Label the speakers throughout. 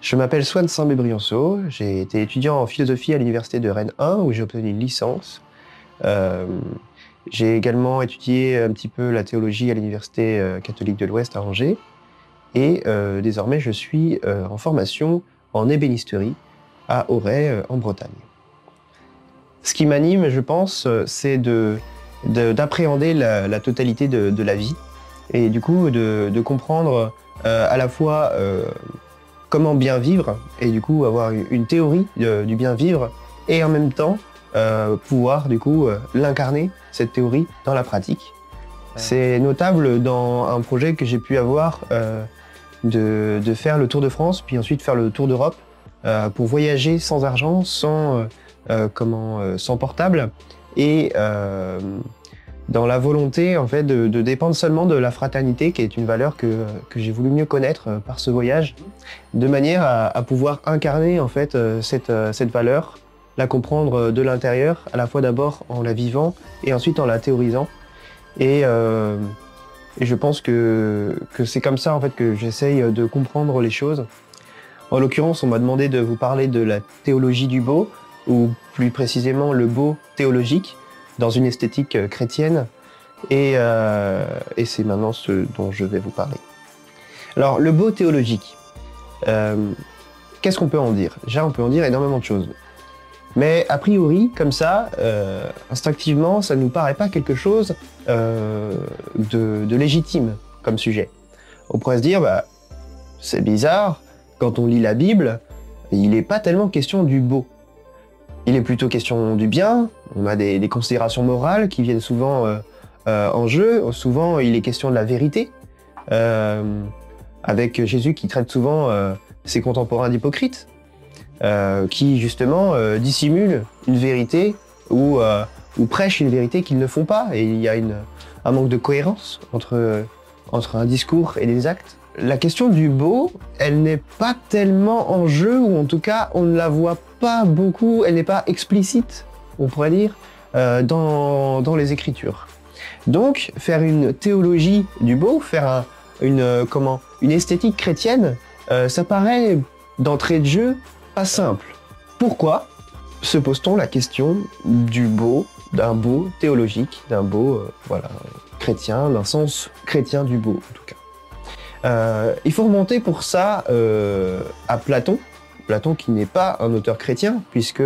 Speaker 1: Je m'appelle Swan saint bébrionceau j'ai été étudiant en philosophie à l'université de Rennes 1 où j'ai obtenu une licence. Euh, j'ai également étudié un petit peu la théologie à l'université euh, catholique de l'Ouest à Angers et euh, désormais je suis en formation en ébénisterie à Auray en Bretagne. Ce qui m'anime, je pense, c'est d'appréhender de, la, totalité de, de, la vie et du coup de, comprendre à la fois comment bien vivre et du coup avoir une théorie du bien vivre et en même temps euh, pouvoir du coup euh, l'incarner cette théorie dans la pratique. C'est notable dans un projet que j'ai pu avoir euh, de, de, faire le Tour de France puis ensuite faire le Tour d'Europe pour voyager sans argent, sans comment, sans portable et dans la volonté en fait de, dépendre seulement de la fraternité, qui est une valeur que, j'ai voulu mieux connaître euh, par ce voyage, de manière à, pouvoir incarner en fait euh, cette, euh, cette valeur, la comprendre de l'intérieur, à la fois d'abord en la vivant et ensuite en la théorisant. Et, je pense que, que c'est comme ça en fait que j'essaye de comprendre les choses. En l'occurrence, on m'a demandé de vous parler de la théologie du beau, ou plus précisément le beau théologique dans une esthétique euh, chrétienne. Euh, et, c'est maintenant ce dont je vais vous parler. Alors, le beau théologique, euh, qu'est-ce qu'on peut en dire Déjà, on peut en dire énormément de choses. Mais a priori, comme ça, instinctivement, ça ne nous paraît pas quelque chose de, de, légitime comme sujet. On pourrait se dire, bah, c'est bizarre, quand on lit la Bible, il n'est pas tellement question du beau. Il est plutôt question du bien, on a des, considérations morales qui viennent souvent euh, euh, en jeu. Souvent, il est question de la vérité, euh, avec Jésus qui traite souvent ses contemporains d'hypocrites, qui justement dissimulent une vérité ou, ou prêchent une vérité qu'ils ne font pas. Et il y a un manque de cohérence entre, entre un discours et les actes. La question du beau, elle n'est pas tellement en jeu, ou en tout cas, on ne la voit pas beaucoup, elle n'est pas explicite on pourrait dire, euh, dans, les Écritures. Donc, faire une théologie du beau, faire une, euh, comment, une esthétique chrétienne, euh, ça paraît d'entrée de jeu pas simple. Pourquoi se pose-t-on la question du beau, d'un beau théologique, d'un beau voilà, chrétien, d'un sens chrétien du beau en tout cas il faut remonter pour ça à Platon. Platon qui n'est pas un auteur chrétien, puisque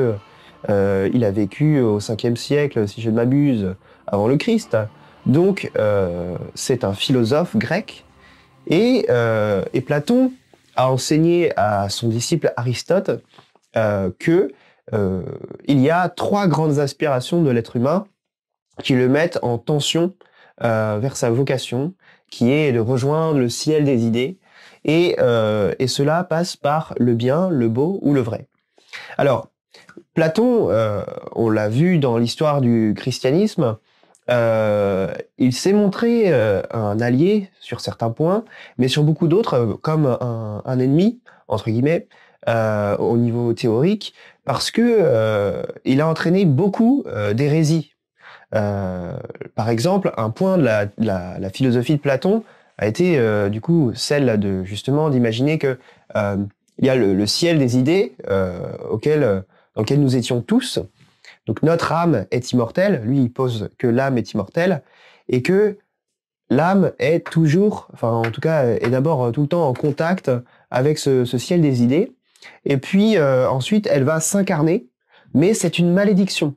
Speaker 1: euh, il a vécu au 5e siècle, si je ne m'abuse, avant le Christ. Donc, euh, c'est un philosophe grec. Euh, et, Platon a enseigné à son disciple Aristote que il y a trois grandes aspirations de l'être humain qui le mettent en tension vers sa vocation, qui est de rejoindre le ciel des idées. Et, et cela passe par le bien, le beau ou le vrai. Alors, Platon, euh, on l'a vu dans l'histoire du christianisme, euh, il s'est montré euh, un allié sur certains points, mais sur beaucoup d'autres comme un, ennemi entre guillemets au niveau théorique, parce que il a entraîné beaucoup d'hérésies. par exemple, un point de la, philosophie de Platon a été du coup celle de justement d'imaginer que il y a le, ciel des idées auquel dans lequel nous étions tous. Donc notre âme est immortelle, lui il pose que l'âme est immortelle, et que l'âme est toujours, enfin en tout cas, est d'abord euh, tout le temps en contact avec ce, ciel des idées, et puis euh, ensuite elle va s'incarner, mais c'est une malédiction.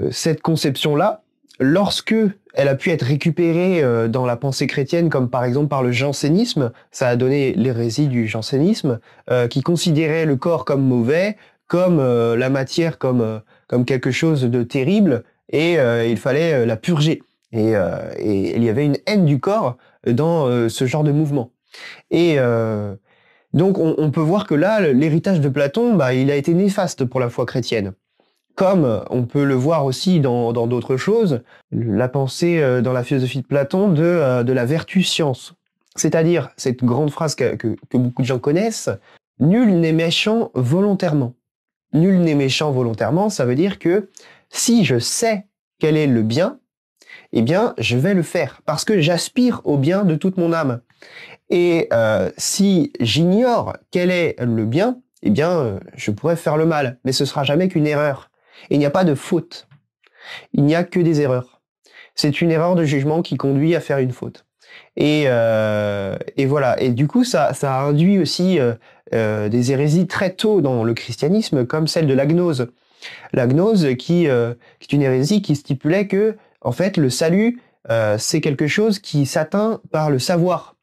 Speaker 1: Euh, cette conception-là, lorsque elle a pu être récupérée dans la pensée chrétienne, comme par exemple par le jansénisme, ça a donné l'hérésie du jansénisme, qui considérait le corps comme mauvais, comme euh, la matière, comme, euh, comme quelque chose de terrible, et euh, il fallait la purger. Et, et, il y avait une haine du corps dans ce genre de mouvement. Et donc on, peut voir que là, l'héritage de Platon, bah, il a été néfaste pour la foi chrétienne comme on peut le voir aussi dans d'autres choses, la pensée dans la philosophie de Platon de, de la vertu science. C'est-à-dire cette grande phrase que, que, que, beaucoup de gens connaissent, Nul n'est méchant volontairement nul n'est méchant volontairement, ça veut dire que si je sais quel est le bien, eh bien, je vais le faire parce que j'aspire au bien de toute mon âme. Et euh, si j'ignore quel est le bien, eh bien, je pourrais faire le mal, mais ce sera jamais qu'une erreur. il n'y a pas de faute. Il n'y a que des erreurs. C'est une erreur de jugement qui conduit à faire une faute. Euh, et, voilà. Et du coup, ça, a induit aussi euh, euh, des hérésies très tôt dans le christianisme, comme celle de l'agnose. L'agnose qui, qui, est une hérésie qui stipulait que, en fait, le salut, c'est quelque chose qui s'atteint par le savoir.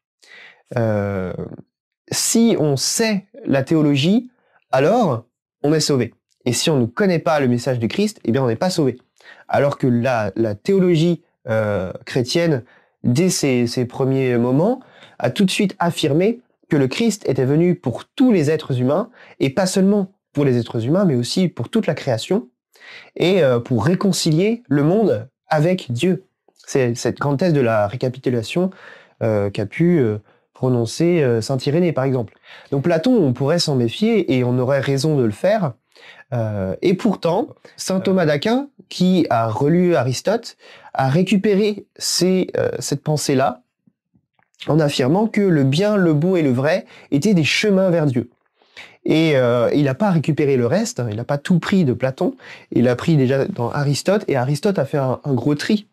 Speaker 1: si on sait la théologie, alors on est sauvé. Et si on ne connaît pas le message du Christ, eh bien on n'est pas sauvé. Alors que la théologie chrétienne dès ses, premiers moments, a tout de suite affirmé que le Christ était venu pour tous les êtres humains, et pas seulement pour les êtres humains, mais aussi pour toute la création, et euh, pour réconcilier le monde avec Dieu. C'est cette grande thèse de la récapitulation euh, qu'a pu euh, prononcer Saint Irénée, par exemple. Donc Platon, on pourrait s'en méfier, et on aurait raison de le faire, euh, et pourtant, saint Thomas d'Aquin, qui a relu Aristote, a récupéré euh, cette pensée-là en affirmant que le bien, le beau et le vrai étaient des chemins vers Dieu. Et euh, il n'a pas récupéré le reste, hein, il n'a pas tout pris de Platon, il a pris déjà dans Aristote, et Aristote a fait un, gros tri.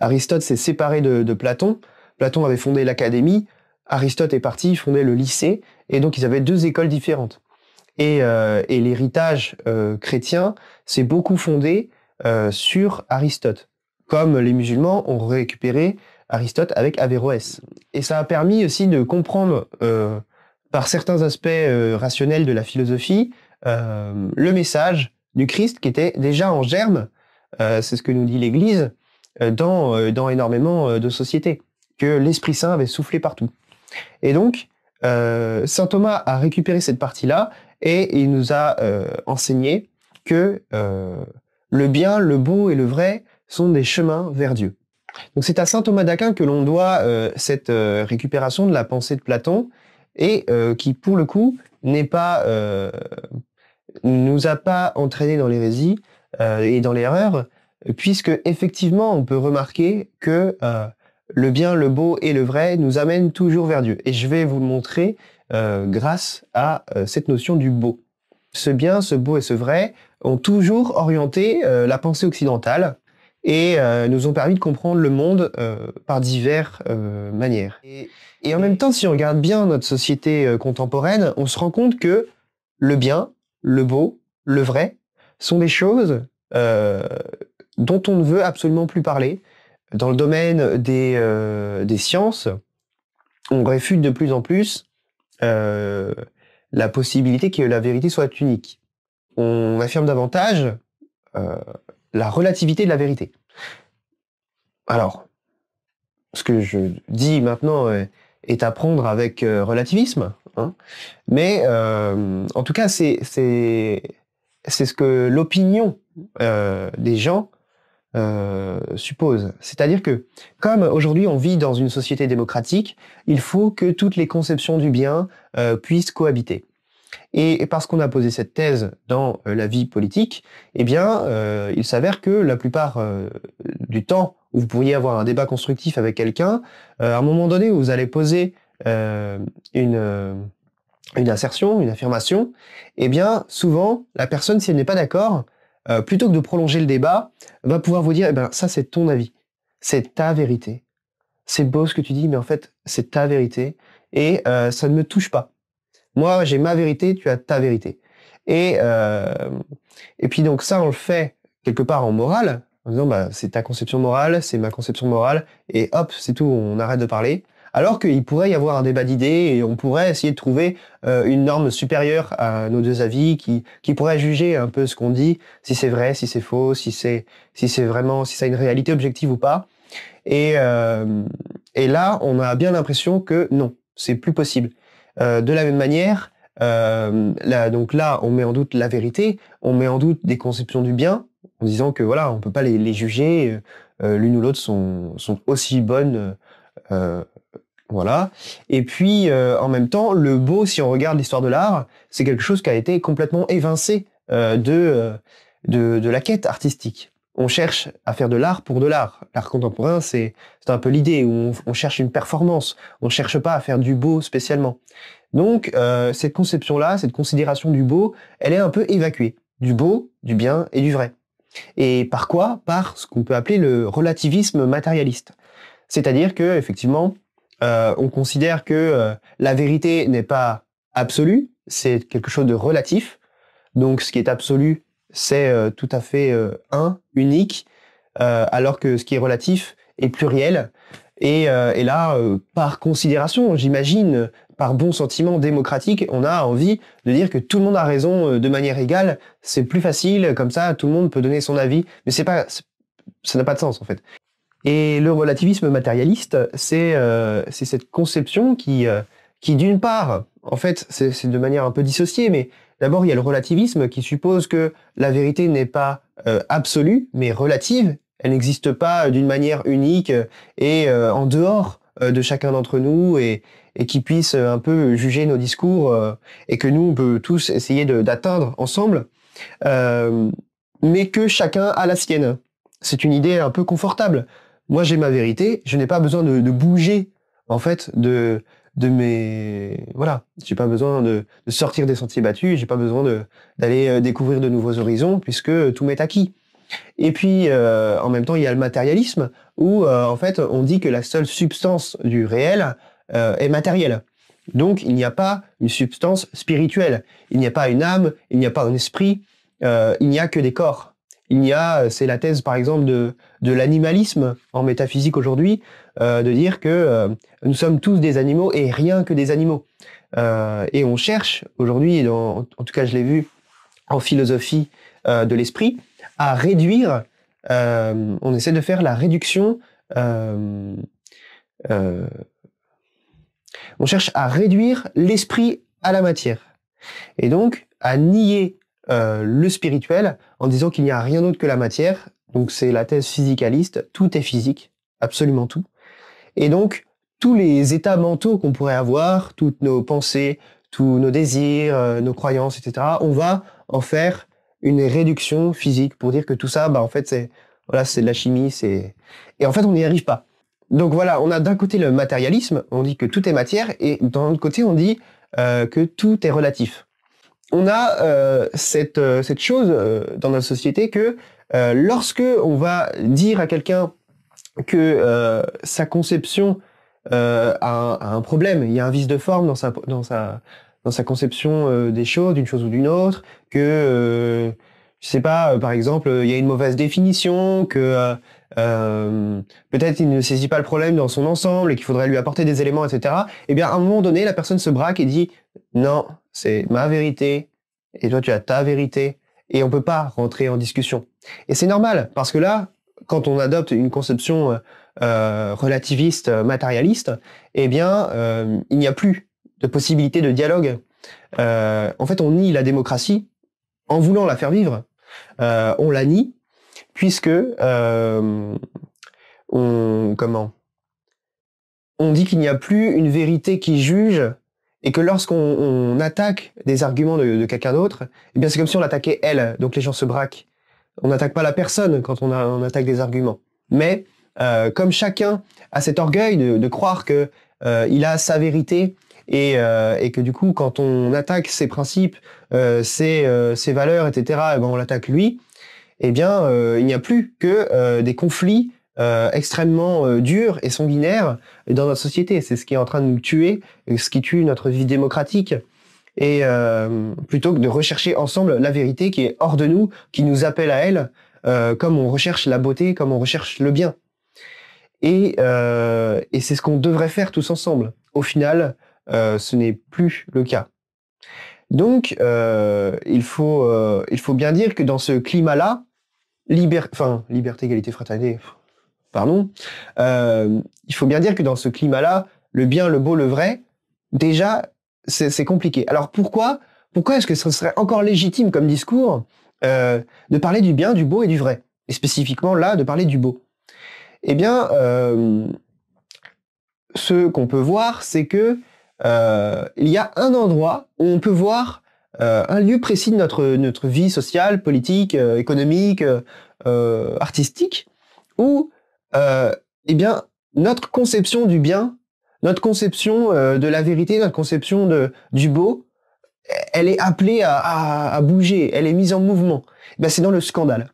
Speaker 1: Aristote s'est séparé de, Platon, Platon avait fondé l'académie, Aristote est parti fondait le lycée, et donc ils avaient deux écoles différentes. Euh, et, l'héritage euh, chrétien s'est beaucoup fondé euh, sur Aristote, comme les musulmans ont récupéré Aristote avec Averroès. Et ça a permis aussi de comprendre, par certains aspects rationnels de la philosophie, le message du Christ qui était déjà en germe, c'est ce que nous dit l'Église, dans, dans énormément de sociétés, que l'Esprit Saint avait soufflé partout. Et donc, Saint Thomas a récupéré cette partie-là et il nous a euh, enseigné que euh, le bien, le beau et le vrai sont des chemins vers Dieu. Donc c'est à saint Thomas d'Aquin que l'on doit euh, cette récupération de la pensée de Platon et qui, pour le coup, n'est pas nous a pas entraîné dans l'hérésie et dans l'erreur, puisque effectivement on peut remarquer que le bien, le beau et le vrai nous amènent toujours vers Dieu. Et je vais vous montrer euh, grâce à euh, cette notion du beau. Ce bien, ce beau et ce vrai ont toujours orienté euh, la pensée occidentale et nous ont permis de comprendre le monde par diverses manières. Et, en même temps, si on regarde bien notre société contemporaine, on se rend compte que le bien, le beau, le vrai sont des choses dont on ne veut absolument plus parler. Dans le domaine des sciences, on réfute de plus en plus euh, la possibilité que la vérité soit unique. On affirme davantage euh, la relativité de la vérité. Alors, ce que je dis maintenant euh, est à prendre avec relativisme, hein, mais en tout cas, c'est ce que l'opinion des gens euh, suppose. C'est-à-dire que, comme aujourd'hui on vit dans une société démocratique, il faut que toutes les conceptions du bien euh, puissent cohabiter. Et, parce qu'on a posé cette thèse dans euh, la vie politique, eh bien, il s'avère que la plupart du temps où vous pourriez avoir un débat constructif avec quelqu'un, à un moment donné, où vous allez poser une une assertion, une affirmation, eh bien, souvent, la personne, si elle n'est pas d'accord, euh, plutôt que de prolonger le débat, va pouvoir vous dire, eh ben, ça c'est ton avis, c'est ta vérité. C'est beau ce que tu dis, mais en fait, c'est ta vérité et euh, ça ne me touche pas. Moi, j'ai ma vérité, tu as ta vérité. Et, euh, et puis donc ça, on le fait quelque part en morale, en disant, bah, c'est ta conception morale, c'est ma conception morale, et hop, c'est tout, on arrête de parler alors qu'il pourrait y avoir un débat d'idées et on pourrait essayer de trouver euh, une norme supérieure à nos deux avis qui, qui pourrait juger un peu ce qu'on dit, si c'est vrai, si c'est faux, si c'est si c'est vraiment si ça une réalité objective ou pas. Et, euh, et là, on a bien l'impression que non, c'est plus possible. Euh, de la même manière, là, donc là, on met en doute la vérité, on met en doute des conceptions du bien en disant que voilà, on peut pas les, juger. l'une ou l'autre sont, sont aussi bonnes voilà. Et puis, euh, en même temps, le beau, si on regarde l'histoire de l'art, c'est quelque chose qui a été complètement évincé euh, euh, de, de, la quête artistique. On cherche à faire de l'art pour de l'art. L'art contemporain, c'est un peu l'idée où on, cherche une performance. On ne cherche pas à faire du beau spécialement. Donc, cette conception-là, cette considération du beau, elle est un peu évacuée. Du beau, du bien et du vrai. Et par quoi Par ce qu'on peut appeler le relativisme matérialiste. C'est-à-dire que, effectivement, euh, on considère que euh, la vérité n'est pas absolue, c'est quelque chose de relatif. Donc ce qui est absolu, c'est euh, tout à fait un, unique, alors que ce qui est relatif est pluriel. Et, et là, par considération, j'imagine, par bon sentiment démocratique, on a envie de dire que tout le monde a raison de manière égale. C'est plus facile, comme ça, tout le monde peut donner son avis. Mais c'est pas, ça n'a pas de sens en fait. Et le relativisme matérialiste, c'est euh, cette conception qui, euh, qui d'une part, en fait, c'est de manière un peu dissociée, mais d'abord, il y a le relativisme qui suppose que la vérité n'est pas euh, absolue, mais relative. Elle n'existe pas d'une manière unique et en dehors de chacun d'entre nous et, et qui puisse un peu juger nos discours et que nous, on peut tous essayer d'atteindre ensemble, mais que chacun a la sienne. C'est une idée un peu confortable moi j'ai ma vérité, je n'ai pas besoin de, bouger en fait de de mes voilà, j'ai pas besoin de, sortir des sentiers battus, j'ai pas besoin d'aller euh, découvrir de nouveaux horizons puisque euh, tout m'est acquis. Et puis euh, en même temps il y a le matérialisme où en fait on dit que la seule substance du réel est matérielle. Donc il n'y a pas une substance spirituelle, il n'y a pas une âme, il n'y a pas un esprit, il n'y a que des corps il y a, euh, c'est la thèse par exemple de, l'animalisme en métaphysique aujourd'hui, euh, de dire que euh, nous sommes tous des animaux et rien que des animaux. et on cherche aujourd'hui, en tout cas je l'ai vu en philosophie de l'esprit, à réduire, on essaie de faire la réduction, on cherche à réduire l'esprit à la matière. Et donc à nier euh, le spirituel en disant qu'il n'y a rien d'autre que la matière. Donc c'est la thèse physicaliste, tout est physique, absolument tout. Et donc tous les états mentaux qu'on pourrait avoir, toutes nos pensées, tous nos désirs, euh, nos croyances, etc., on va en faire une réduction physique pour dire que tout ça, bah, en fait, c'est voilà, c'est de la chimie, c'est et en fait, on n'y arrive pas. Donc voilà, on a d'un côté le matérialisme, on dit que tout est matière, et d'un autre côté, on dit euh, que tout est relatif on a euh, cette, euh, cette, chose euh, dans notre société que lorsque on va dire à quelqu'un que sa conception a un, problème, il y a un vice de forme dans sa, dans sa, dans sa conception des choses, d'une chose ou d'une autre, que, je sais pas, par exemple, il y a une mauvaise définition, que peut-être il ne saisit pas le problème dans son ensemble et qu'il faudrait lui apporter des éléments, etc. Eh bien, à un moment donné, la personne se braque et dit non, c'est ma vérité, et toi, tu as ta vérité, et on peut pas rentrer en discussion. Et c'est normal, parce que là, quand on adopte une conception euh, euh, relativiste, euh, matérialiste, eh bien, il n'y a plus de possibilité de dialogue. en fait, on nie la démocratie en voulant la faire vivre. on la nie puisque comment On dit qu'il n'y a plus une vérité qui juge et que lorsqu'on attaque des arguments de, quelqu'un d'autre, eh bien c'est comme si on attaquait elle, donc les gens se braquent. On n'attaque pas la personne quand on, attaque des arguments. Mais euh, comme chacun a cet orgueil de, de croire que euh, il a sa vérité et, euh, et, que du coup quand on attaque ses principes, euh, ses, euh, ses, valeurs, etc., eh ben on l'attaque lui. Eh bien, euh, il n'y a plus que des conflits euh, extrêmement euh, dur et sanguinaire dans notre société. C'est ce qui est en train de nous tuer, ce qui tue notre vie démocratique. Et euh, plutôt que de rechercher ensemble la vérité qui est hors de nous, qui nous appelle à elle, comme on recherche la beauté, comme on recherche le bien. Et, c'est ce qu'on devrait faire tous ensemble. Au final, ce n'est plus le cas. Donc, il, faut, il faut bien dire que dans ce climat-là, liberté, égalité, fraternité, pardon, euh, il faut bien dire que dans ce climat-là, le bien, le beau, le vrai, déjà, c'est compliqué. Alors pourquoi Pourquoi est-ce que ce serait encore légitime comme discours euh, de parler du bien, du beau et du vrai Et spécifiquement là, de parler du beau Eh bien, euh, ce qu'on peut voir, c'est que il y a un endroit où on peut voir un lieu précis de notre, notre vie sociale, politique, économique, artistique, où euh, eh bien, notre conception du bien, notre conception euh, de la vérité, notre conception de, du beau, elle est appelée à, bouger, elle est mise en mouvement. Ben c'est dans le scandale.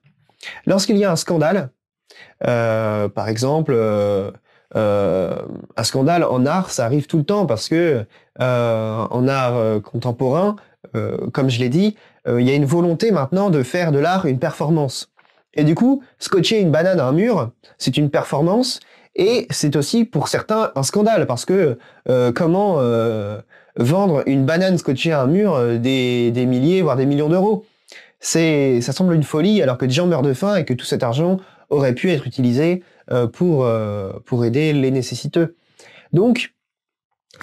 Speaker 1: Lorsqu'il y a un scandale, euh, par exemple, euh, un scandale en art, ça arrive tout le temps parce que en art contemporain, comme je l'ai dit, il y a une volonté maintenant de faire de l'art une performance. Et du coup, scotcher une banane à un mur, c'est une performance et c'est aussi pour certains un scandale parce que euh, comment euh, vendre une banane scotchée à un mur euh, des, milliers voire des millions d'euros C'est ça semble une folie alors que des gens meurent de faim et que tout cet argent aurait pu être utilisé pour pour aider les nécessiteux. Donc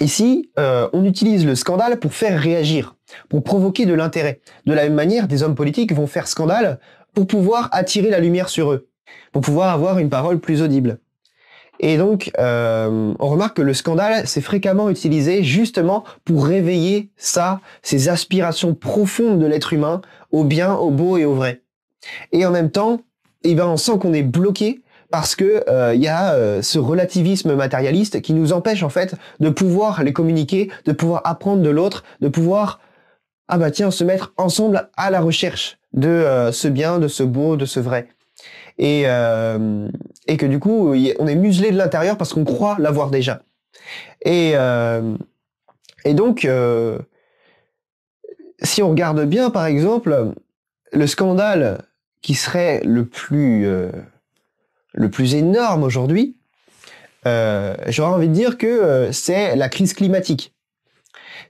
Speaker 1: Ici, on utilise le scandale pour faire réagir, pour provoquer de l'intérêt. De la même manière, des hommes politiques vont faire scandale pour pouvoir attirer la lumière sur eux, pour pouvoir avoir une parole plus audible. Et donc, euh, on remarque que le scandale, s'est fréquemment utilisé justement pour réveiller ça, ces aspirations profondes de l'être humain au bien, au beau et au vrai. Et en même temps, eh ben, on sent qu'on est bloqué parce que il euh, y a euh, ce relativisme matérialiste qui nous empêche en fait de pouvoir les communiquer, de pouvoir apprendre de l'autre, de pouvoir ah bah tiens, se mettre ensemble à la recherche de euh, ce bien, de ce beau, de ce vrai. Et, euh, et que du coup, on est muselé de l'intérieur parce qu'on croit l'avoir déjà. Et, euh, et donc, si on regarde bien, par exemple, le scandale qui serait le plus, le plus énorme aujourd'hui, j'aurais envie de dire que c'est la crise climatique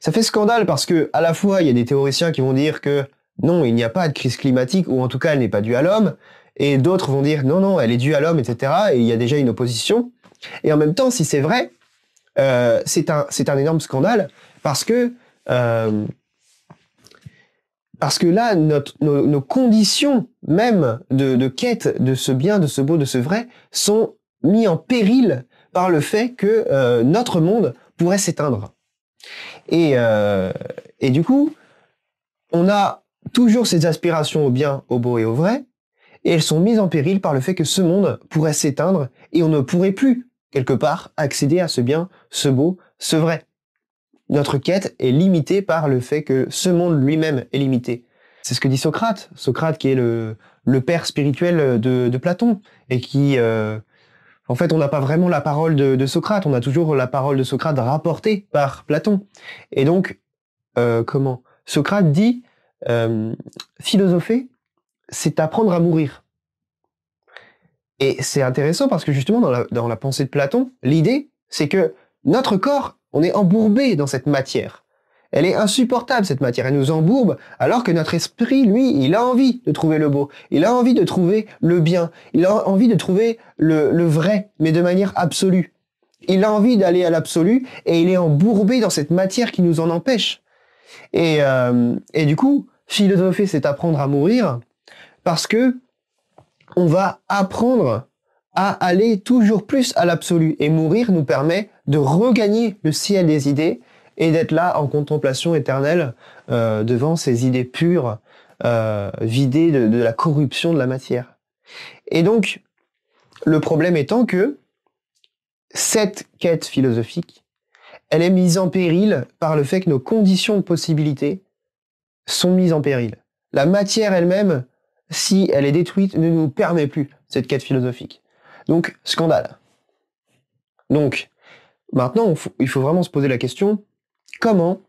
Speaker 1: ça fait scandale parce que à la fois il y a des théoriciens qui vont dire que non, il n'y a pas de crise climatique ou en tout cas elle n'est pas due à l'homme, et d'autres vont dire non, non, elle est due à l'homme, etc. Et il y a déjà une opposition. Et en même temps, si c'est vrai, euh, c'est un un énorme scandale parce que euh, parce que là, notre, nos, conditions même de, quête de ce bien, de ce beau, de ce vrai, sont mis en péril par le fait que euh, notre monde pourrait s'éteindre. Et, euh, et du coup, on a toujours ces aspirations au bien, au beau et au vrai, et elles sont mises en péril par le fait que ce monde pourrait s'éteindre et on ne pourrait plus, quelque part, accéder à ce bien, ce beau, ce vrai. Notre quête est limitée par le fait que ce monde lui-même est limité. C'est ce que dit Socrate, Socrate qui est le, père spirituel de, Platon, et qui, euh, en fait, on n'a pas vraiment la parole de, Socrate, on a toujours la parole de Socrate rapportée par Platon. Et donc, euh, comment Socrate dit, euh, philosopher, c'est apprendre à mourir. Et c'est intéressant parce que justement, dans la pensée de Platon, l'idée, c'est que notre corps, on est embourbé dans cette matière. Elle est insupportable, cette matière, elle nous embourbe, alors que notre esprit, lui, il a envie de trouver le beau, il a envie de trouver le bien, il a envie de trouver le, vrai, mais de manière absolue. Il a envie d'aller à l'absolu, et il est embourbé dans cette matière qui nous en empêche. Et, euh, et du coup, philosopher, c'est apprendre à mourir, parce que on va apprendre à aller toujours plus à l'absolu, et mourir nous permet de regagner le ciel des idées, et d'être là en contemplation éternelle euh, devant ces idées pures, euh, vidées de, de, la corruption de la matière. Et donc, le problème étant que cette quête philosophique, elle est mise en péril par le fait que nos conditions de possibilité sont mises en péril. La matière elle-même, si elle est détruite, ne nous permet plus cette quête philosophique. Donc, scandale. Donc, maintenant, il faut vraiment se poser la question, comment,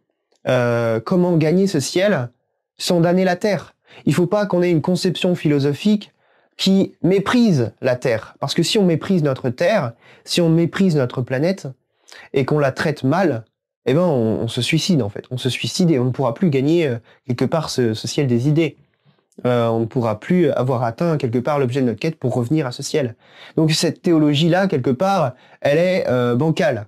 Speaker 1: euh, comment gagner ce ciel sans damner la terre. Il ne faut pas qu'on ait une conception philosophique qui méprise la terre. Parce que si on méprise notre terre, si on méprise notre planète et qu'on la traite mal, eh ben on, se suicide en fait. On se suicide et on ne pourra plus gagner euh, quelque part ce, ciel des idées. Euh, on ne pourra plus avoir atteint quelque part l'objet de notre quête pour revenir à ce ciel. Donc cette théologie-là, quelque part, elle est bancale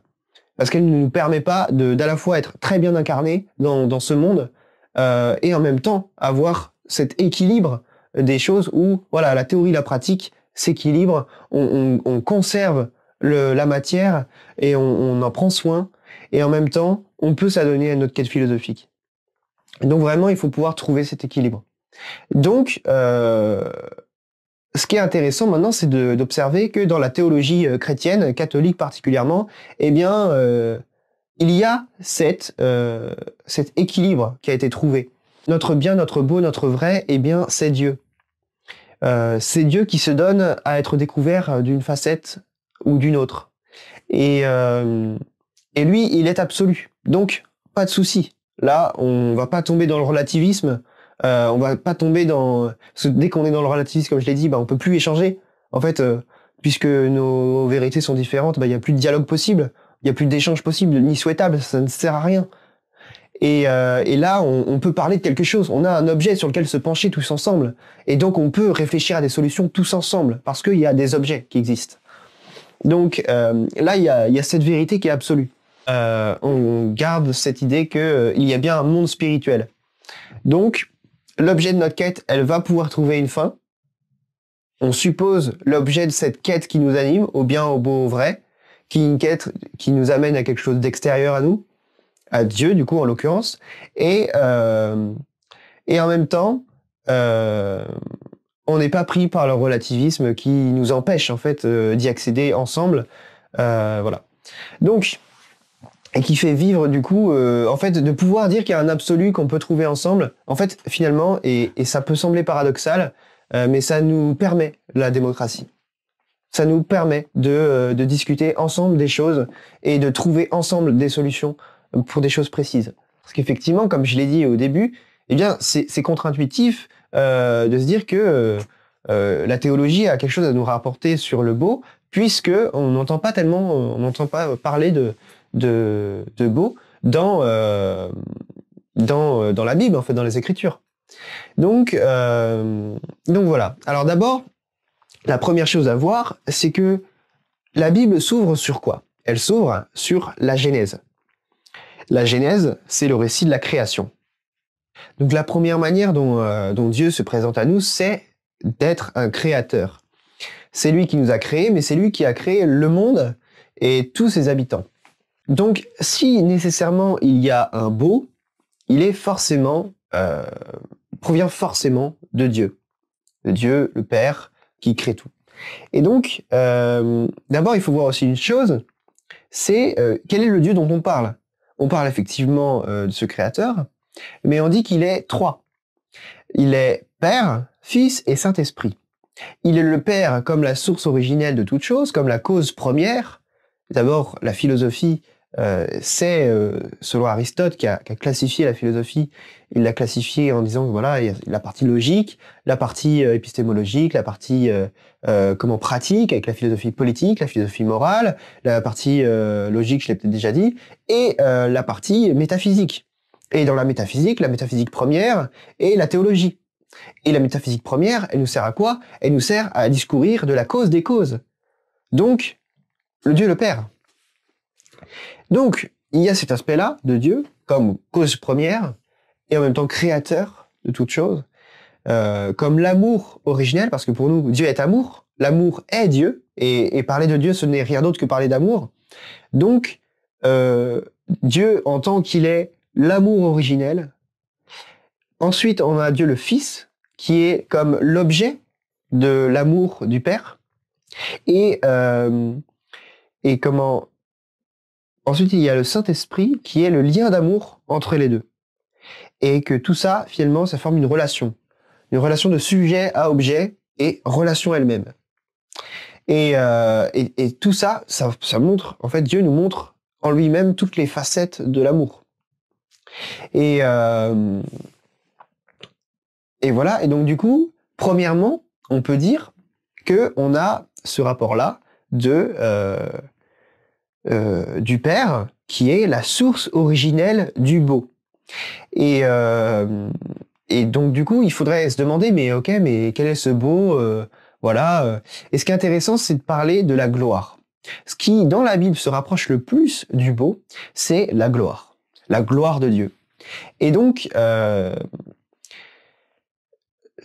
Speaker 1: parce qu'elle ne nous permet pas d'à la fois être très bien incarné dans, dans ce monde euh, et en même temps avoir cet équilibre des choses où voilà la théorie la pratique s'équilibrent, on, on, conserve le, la matière et on, en prend soin et en même temps on peut s'adonner à notre quête philosophique. Donc vraiment il faut pouvoir trouver cet équilibre. Donc euh, ce qui est intéressant maintenant, c'est d'observer que dans la théologie euh, chrétienne, catholique particulièrement, eh bien, euh, il y a euh, cet équilibre qui a été trouvé. Notre bien, notre beau, notre vrai, eh bien, c'est Dieu. c'est Dieu qui se donne à être découvert d'une facette ou d'une autre. Et, et lui, il est absolu. Donc, pas de souci. Là, on va pas tomber dans le relativisme euh, on va pas tomber dans dès qu'on est dans le relativisme comme je l'ai dit, bah on peut plus échanger. En fait, euh, puisque nos vérités sont différentes, bah, il y a plus de dialogue possible, il y a plus d'échange possible ni souhaitable, ça ne sert à rien. Et, euh, là, on, peut parler de quelque chose. On a un objet sur lequel se pencher tous ensemble, et donc on peut réfléchir à des solutions tous ensemble parce qu'il y a des objets qui existent. Donc euh, là, il y a, cette vérité qui est absolue. on garde cette idée qu'il y a bien un monde spirituel. Donc, l'objet de notre quête, elle va pouvoir trouver une fin. On suppose l'objet de cette quête qui nous anime, au bien, au beau, au vrai, qui est une quête qui nous amène à quelque chose d'extérieur à nous, à Dieu du coup en l'occurrence, et euh, et en même temps, euh, on n'est pas pris par le relativisme qui nous empêche en fait euh, d'y accéder ensemble. voilà. Donc, et qui fait vivre du coup, euh, en fait, de pouvoir dire qu'il y a un absolu qu'on peut trouver ensemble. En fait, finalement, et, et ça peut sembler paradoxal, euh, mais ça nous permet la démocratie. Ça nous permet de, euh, de, discuter ensemble des choses et de trouver ensemble des solutions pour des choses précises. Parce qu'effectivement, comme je l'ai dit au début, eh bien, c'est contre-intuitif de se dire que la théologie a quelque chose à nous rapporter sur le beau, puisque on n'entend pas tellement, on n'entend pas parler de, de, de dans, euh, euh, dans, la Bible, en fait, dans les Écritures. Donc, euh, donc voilà. Alors d'abord, la première chose à voir, c'est que la Bible s'ouvre sur quoi Elle s'ouvre sur la Genèse. La Genèse, c'est le récit de la création. Donc la première manière dont Dieu se présente à nous, c'est d'être un créateur. C'est lui qui nous a créés, mais c'est lui qui a créé le monde et tous ses habitants. Donc, si nécessairement il y a un beau, il est forcément, euh, provient forcément de Dieu. De Dieu, le Père, qui crée tout. Et donc, euh, d'abord, il faut voir aussi une chose, c'est euh, quel est le Dieu dont on parle. On parle effectivement de ce Créateur, mais on dit qu'il est trois. Il est Père, Fils et Saint-Esprit. Il est le Père comme la source originelle de toute chose, comme la cause première. D'abord, la philosophie euh, c'est euh, selon Aristote qui a, classifié la philosophie. Il l'a classifié en disant voilà, il y a la partie logique, la partie euh, épistémologique, la partie comment pratique avec la philosophie politique, la philosophie morale, la partie logique, je l'ai peut-être déjà dit, et la partie métaphysique. Et dans la métaphysique, la métaphysique première est la théologie. Et la métaphysique première, elle nous sert à quoi Elle nous sert à discourir de la cause des causes. Donc, le Dieu le Père. Donc, il y a cet aspect-là de Dieu comme cause première et en même temps créateur de toute chose, euh, comme l'amour originel, parce que pour nous, Dieu est amour, l'amour est Dieu, et, parler de Dieu, ce n'est rien d'autre que parler d'amour. Donc, euh, Dieu, en tant qu'il est l'amour originel, ensuite on a Dieu le Fils, qui est comme l'objet de l'amour du Père, et, euh, et comment Ensuite, il y a le Saint-Esprit qui est le lien d'amour entre les deux. Et que tout ça, finalement, ça forme une relation. Une relation de sujet à objet et relation elle-même. Et, euh, tout ça, ça, montre, en fait, Dieu nous montre en lui-même toutes les facettes de l'amour. Et, euh, et voilà. Et donc, du coup, premièrement, on peut dire que on a ce rapport-là de euh, euh, du père, qui est la source originelle du beau. Et, euh, et donc du coup, il faudrait se demander, mais ok, mais quel est ce beau euh, Voilà. Et ce qui est intéressant, c'est de parler de la gloire. Ce qui, dans la Bible, se rapproche le plus du beau, c'est la gloire, la gloire de Dieu. Et donc,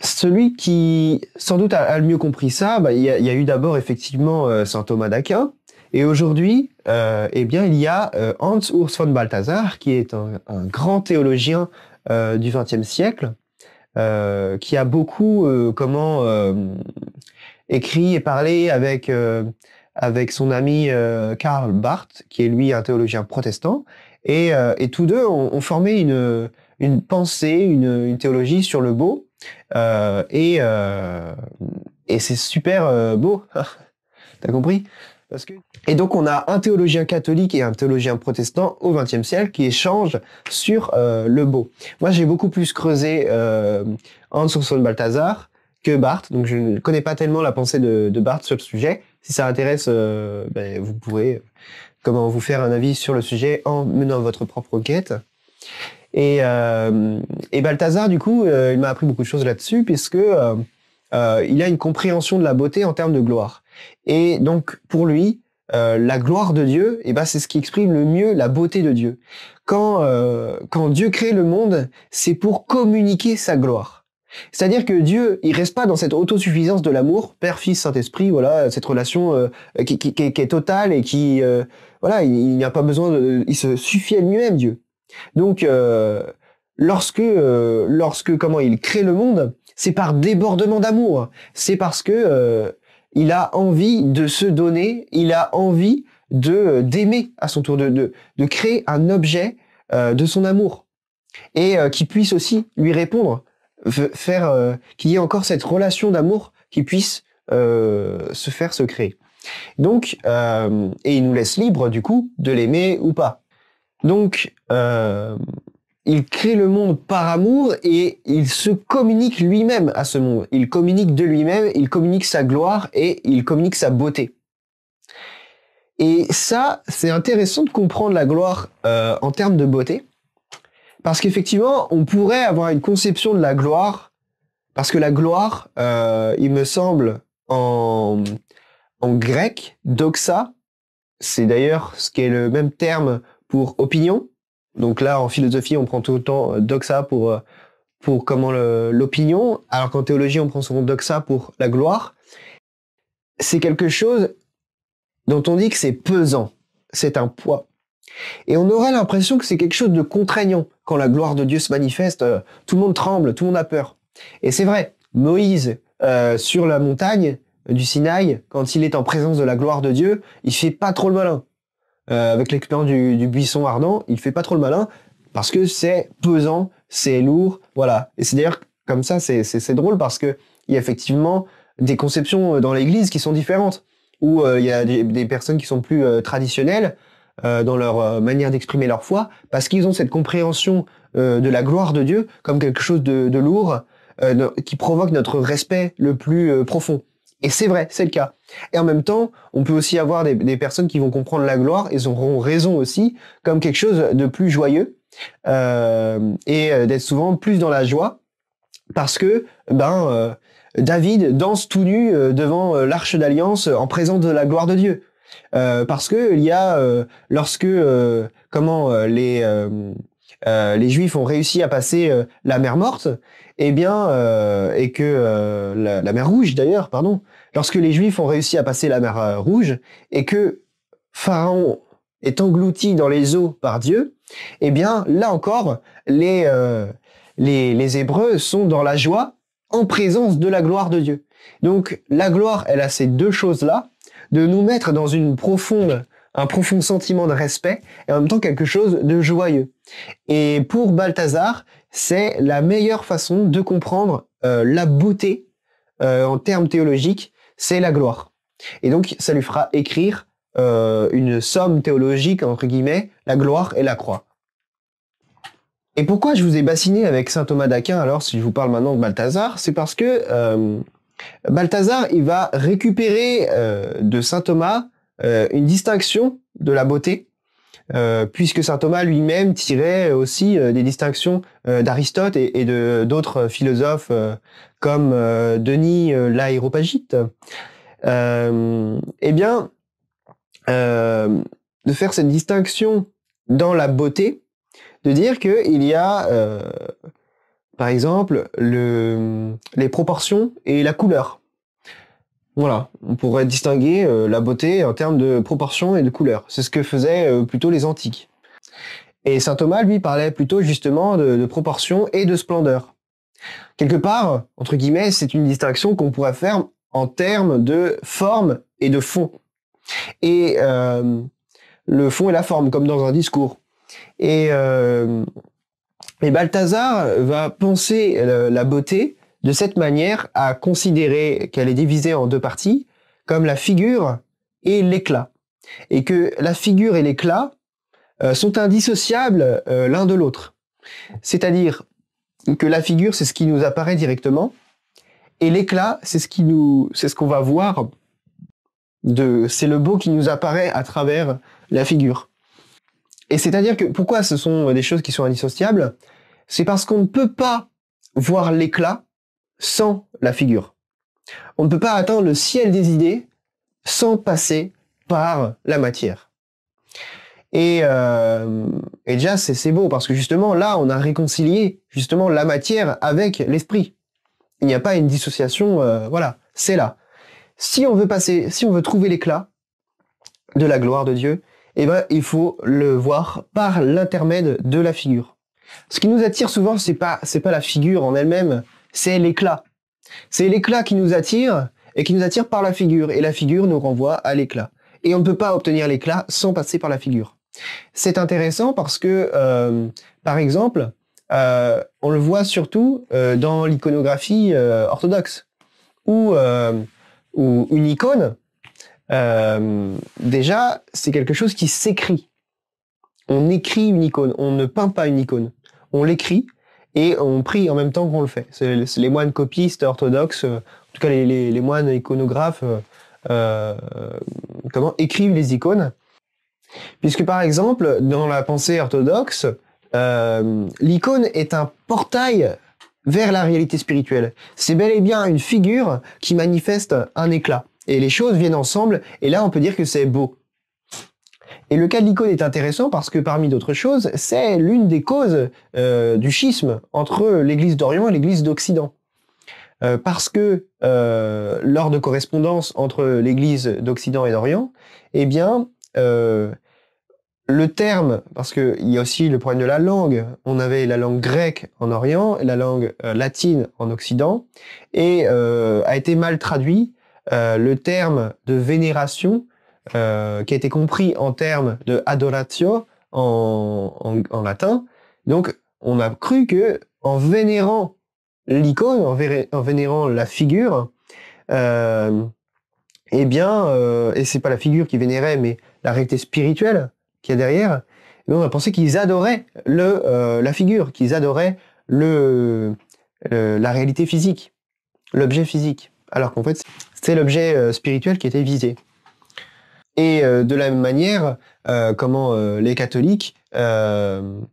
Speaker 1: celui qui, sans doute, a, le mieux compris ça, bah, il y, y, a eu d'abord, effectivement, Saint Thomas d'Aquin, et aujourd'hui, euh, eh bien, il y a euh, Hans Urs von Balthasar, qui est un, grand théologien euh, du XXe siècle, euh, qui a beaucoup, euh, comment, écrit et parlé avec avec son ami Karl Barth, qui est lui un théologien protestant, et, et tous deux ont, formé une une pensée, une, une théologie sur le beau, et et c'est super beau. T'as compris et donc on a un théologien catholique et un théologien protestant au 20 XXe siècle qui échangent sur euh, le beau. Moi j'ai beaucoup plus creusé euh, Hans de Balthazar que Barthes, donc je ne connais pas tellement la pensée de, de Barthes sur le sujet. Si ça intéresse, euh, ben, vous pouvez comment vous faire un avis sur le sujet en menant votre propre quête. Et, euh, et Balthazar, du coup, euh, il m'a appris beaucoup de choses là-dessus, puisque il a une compréhension de la beauté en termes de gloire. Et donc pour lui, euh, la gloire de Dieu, eh ben c'est ce qui exprime le mieux la beauté de Dieu. Quand euh, quand Dieu crée le monde, c'est pour communiquer sa gloire. C'est-à-dire que Dieu, il reste pas dans cette autosuffisance de l'amour, Père, Fils, Saint-Esprit, voilà, cette relation euh, qui, est, totale et qui, voilà, il, n'y a pas besoin, il se suffit à lui-même, Dieu. Donc, lorsque, lorsque, comment il crée le monde, c'est par débordement d'amour. C'est parce que il a envie de se donner, il a envie de euh, d'aimer à son tour, de, de, de créer un objet euh, de son amour et euh, qui puisse aussi lui répondre, faire qu'il y ait encore cette relation d'amour qui puisse se faire se créer. Donc, et il nous laisse libre du coup de l'aimer ou pas. Donc, il crée le monde par amour et il se communique lui-même à ce monde. Il communique de lui-même, il communique sa gloire et il communique sa beauté. Et ça, c'est intéressant de comprendre la gloire euh, en termes de beauté, parce qu'effectivement, on pourrait avoir une conception de la gloire, parce que la gloire, euh, il me semble, en, en grec, doxa, c'est d'ailleurs ce qui est le même terme pour opinion, donc là, en philosophie, on prend tout le euh, temps doxa pour, euh, comment l'opinion, alors qu'en théologie, on prend souvent doxa pour la gloire. C'est quelque chose dont on dit que c'est pesant, c'est un poids. Et on aurait l'impression que c'est quelque chose de contraignant. Quand la gloire de Dieu se manifeste, euh, tout le monde tremble, tout le monde a peur. Et c'est vrai, Moïse, sur la montagne du Sinaï, quand il est en présence de la gloire de Dieu, il fait pas trop le malin. Euh, avec l'expérience du, buisson ardent, il fait pas trop le malin parce que c'est pesant, c'est lourd, voilà. Et c'est d'ailleurs comme ça, c'est c'est drôle parce que il y a effectivement des conceptions euh, dans l'Église qui sont différentes, où euh, il y a des, personnes qui sont plus traditionnelles dans leur manière d'exprimer leur foi, parce qu'ils ont cette compréhension de la gloire de Dieu comme quelque chose de lourd, qui provoque notre respect le plus profond. Et c'est vrai, c'est le cas. Et en même temps, on peut aussi avoir des, personnes qui vont comprendre la gloire, et auront raison aussi, comme quelque chose de plus joyeux, euh, et euh, d'être souvent plus dans la joie, parce que, ben, euh, David danse tout nu devant l'arche d'alliance en présence de la gloire de Dieu. parce que il y a, lorsque, comment, les... les Juifs ont réussi à passer la mer morte, et eh bien, euh, et que euh, la, mer Rouge d'ailleurs, pardon, lorsque les Juifs ont réussi à passer la mer euh, Rouge et que Pharaon est englouti dans les eaux par Dieu, eh bien, là encore, les, les, les Hébreux sont dans la joie en présence de la gloire de Dieu. Donc, la gloire, elle a ces deux choses-là, de nous mettre dans une profonde un profond sentiment de respect et en même temps quelque chose de joyeux. Et pour Balthazar, c'est la meilleure façon de comprendre euh, la beauté euh, en termes théologiques, c'est la gloire. Et donc, ça lui fera écrire euh, une somme théologique, entre guillemets, la gloire et la croix. Et pourquoi je vous ai bassiné avec saint Thomas d'Aquin, alors, si je vous parle maintenant de Balthazar C'est parce que Balthazar, il va récupérer de saint Thomas une distinction de la beauté euh, puisque saint Thomas lui-même tirait euh, aussi euh, des distinctions d'Aristote et, d'autres philosophes comme Denis l'Aéropagite. eh bien, de faire cette distinction dans la beauté, de dire qu'il y a, par exemple, les proportions et la couleur. Voilà, on pourrait distinguer euh, la beauté en termes de proportion et de couleur. C'est ce que faisaient euh, plutôt les antiques. Et saint Thomas, lui, parlait plutôt justement de, proportion et de splendeur. Quelque part, entre guillemets, c'est une distinction qu'on pourrait faire en termes de forme et de fond. Et euh, le fond et la forme, comme dans un discours. Et, et Balthazar va penser la beauté de cette manière à considérer qu'elle est divisée en deux parties, comme la figure et l'éclat, et que la figure et l'éclat euh, sont indissociables euh, l'un de l'autre. C'est-à-dire que la figure, c'est ce qui nous apparaît directement, et l'éclat, c'est ce qui nous, ce qu'on va voir de, c'est le beau qui nous apparaît à travers la figure. Et c'est-à-dire que pourquoi ce sont des choses qui sont indissociables C'est parce qu'on ne peut pas voir l'éclat sans la figure. On ne peut pas atteindre le ciel des idées sans passer par la matière. Et, euh, déjà, c'est beau parce que justement, là, on a réconcilié justement la matière avec l'esprit. Il n'y a pas une dissociation, euh, voilà, c'est là. Si on veut passer, si on veut trouver l'éclat de la gloire de Dieu, eh ben, il faut le voir par l'intermède de la figure. Ce qui nous attire souvent, c'est pas, c'est pas la figure en elle-même, c'est l'éclat. C'est l'éclat qui nous attire et qui nous attire par la figure. Et la figure nous renvoie à l'éclat. Et on ne peut pas obtenir l'éclat sans passer par la figure. C'est intéressant parce que, euh, par exemple, euh, on le voit surtout euh, dans l'iconographie orthodoxe, Ou où, une icône, déjà, c'est quelque chose qui s'écrit. On écrit une icône, on ne peint pas une icône. On l'écrit, et on prie en même temps qu'on le fait. les moines copistes orthodoxes, euh, en tout cas les, moines iconographes, euh, euh, comment écrivent les icônes. Puisque par exemple, dans la pensée orthodoxe, l'icône est un portail vers la réalité spirituelle. C'est bel et bien une figure qui manifeste un éclat. Et les choses viennent ensemble, et là on peut dire que c'est beau. Et le cas de l'icône est intéressant parce que parmi d'autres choses, c'est l'une des causes euh, du schisme entre l'Église d'Orient et l'Église d'Occident. Euh, parce que euh, lors de correspondances entre l'Église d'Occident et d'Orient, eh bien, le terme, parce qu'il y a aussi le problème de la langue, on avait la langue grecque en Orient et la langue latine en Occident, et a été mal traduit. le terme de vénération euh, qui a été compris en termes de adoratio en, en, latin. Donc, on a cru que en vénérant l'icône, en, en, vénérant la figure, euh, eh bien, euh, et c'est pas la figure qui vénérait, mais la réalité spirituelle qu'il y a derrière. Eh on a pensé qu'ils adoraient le, euh, la figure, qu'ils adoraient le, la réalité physique, l'objet physique alors qu'en fait, c'est l'objet spirituel qui était visé. Et euh, de la même manière, euh, comment euh, les catholiques n'ont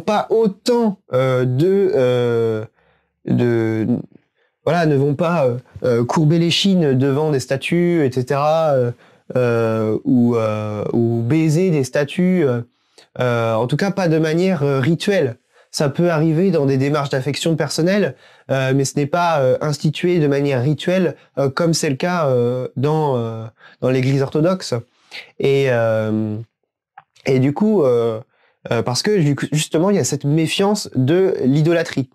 Speaker 1: pas autant de, de voilà, ne vont pas courber les chines devant des statues, etc., ou, baiser des statues, en tout cas pas de manière rituelle ça peut arriver dans des démarches d'affection personnelle, euh, mais ce n'est pas euh, institué de manière rituelle euh, comme c'est le cas dans, dans l'Église orthodoxe. Et, et du coup, parce que justement, il y a cette méfiance de l'idolâtrie.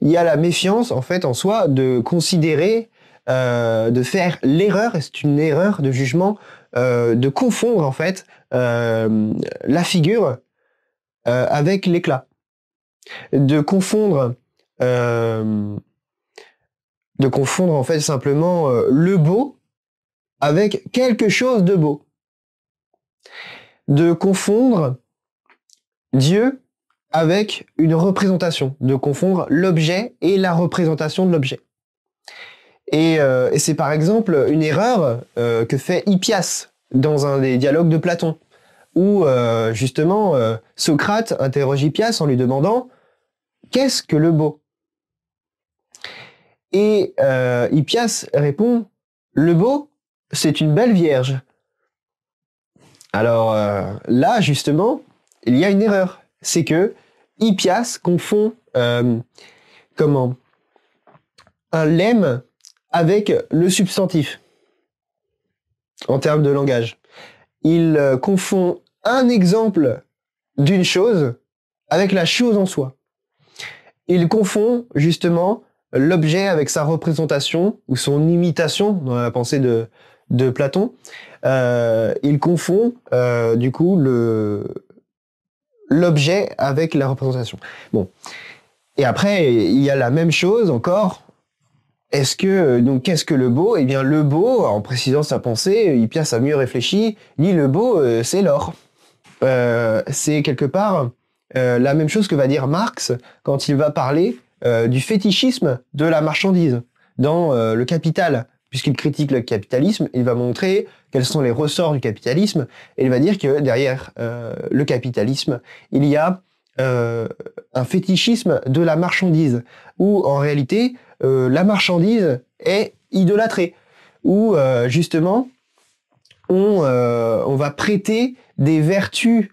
Speaker 1: Il y a la méfiance, en fait, en soi, de considérer, de faire l'erreur, et c'est une erreur de jugement, de confondre, en fait, la figure avec l'éclat de confondre euh, de confondre en fait simplement euh, le beau avec quelque chose de beau. De confondre Dieu avec une représentation, de confondre l'objet et la représentation de l'objet. Et, euh, et c'est par exemple une erreur que fait Hippias dans un des dialogues de Platon, où justement Socrate interroge Hippias en lui demandant qu'est-ce que le beau Et euh, Hippias répond, le beau, c'est une belle vierge. Alors euh, là, justement, il y a une erreur. C'est que Hippias confond euh, comment un lemme avec le substantif en termes de langage. Il euh, confond un exemple d'une chose avec la chose en soi. Il confond justement l'objet avec sa représentation ou son imitation dans la pensée de, Platon. Euh, il confond euh, du coup l'objet avec la représentation. Bon. Et après, il y a la même chose encore. Est-ce que donc qu'est-ce que le beau Eh bien, le beau, en précisant sa pensée, Hippias a mieux réfléchi. Ni le beau, euh, c'est l'or. c'est quelque part euh, la même chose que va dire Marx quand il va parler euh, du fétichisme de la marchandise dans euh, le capital. Puisqu'il critique le capitalisme, il va montrer quels sont les ressorts du capitalisme et il va dire que derrière le capitalisme, il y a un fétichisme de la marchandise où en réalité la marchandise est idolâtrée, où justement on, va prêter des vertus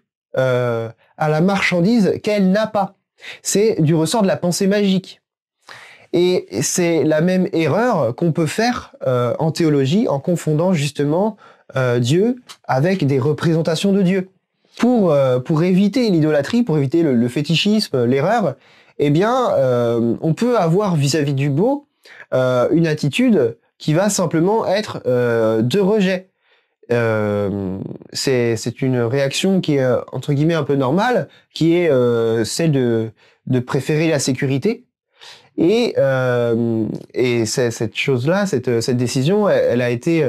Speaker 1: à la marchandise qu'elle n'a pas. C'est du ressort de la pensée magique. Et c'est la même erreur qu'on peut faire euh, en théologie en confondant justement euh, Dieu avec des représentations de Dieu. Pour, euh, pour éviter l'idolâtrie, pour éviter le, fétichisme, l'erreur, eh bien, on peut avoir vis à -vis du beau une attitude qui va simplement être de rejet. Euh, c'est une réaction qui est euh, entre guillemets un peu normale, qui est euh, celle de, préférer la sécurité. Et, cette chose-là, cette, décision, elle, a été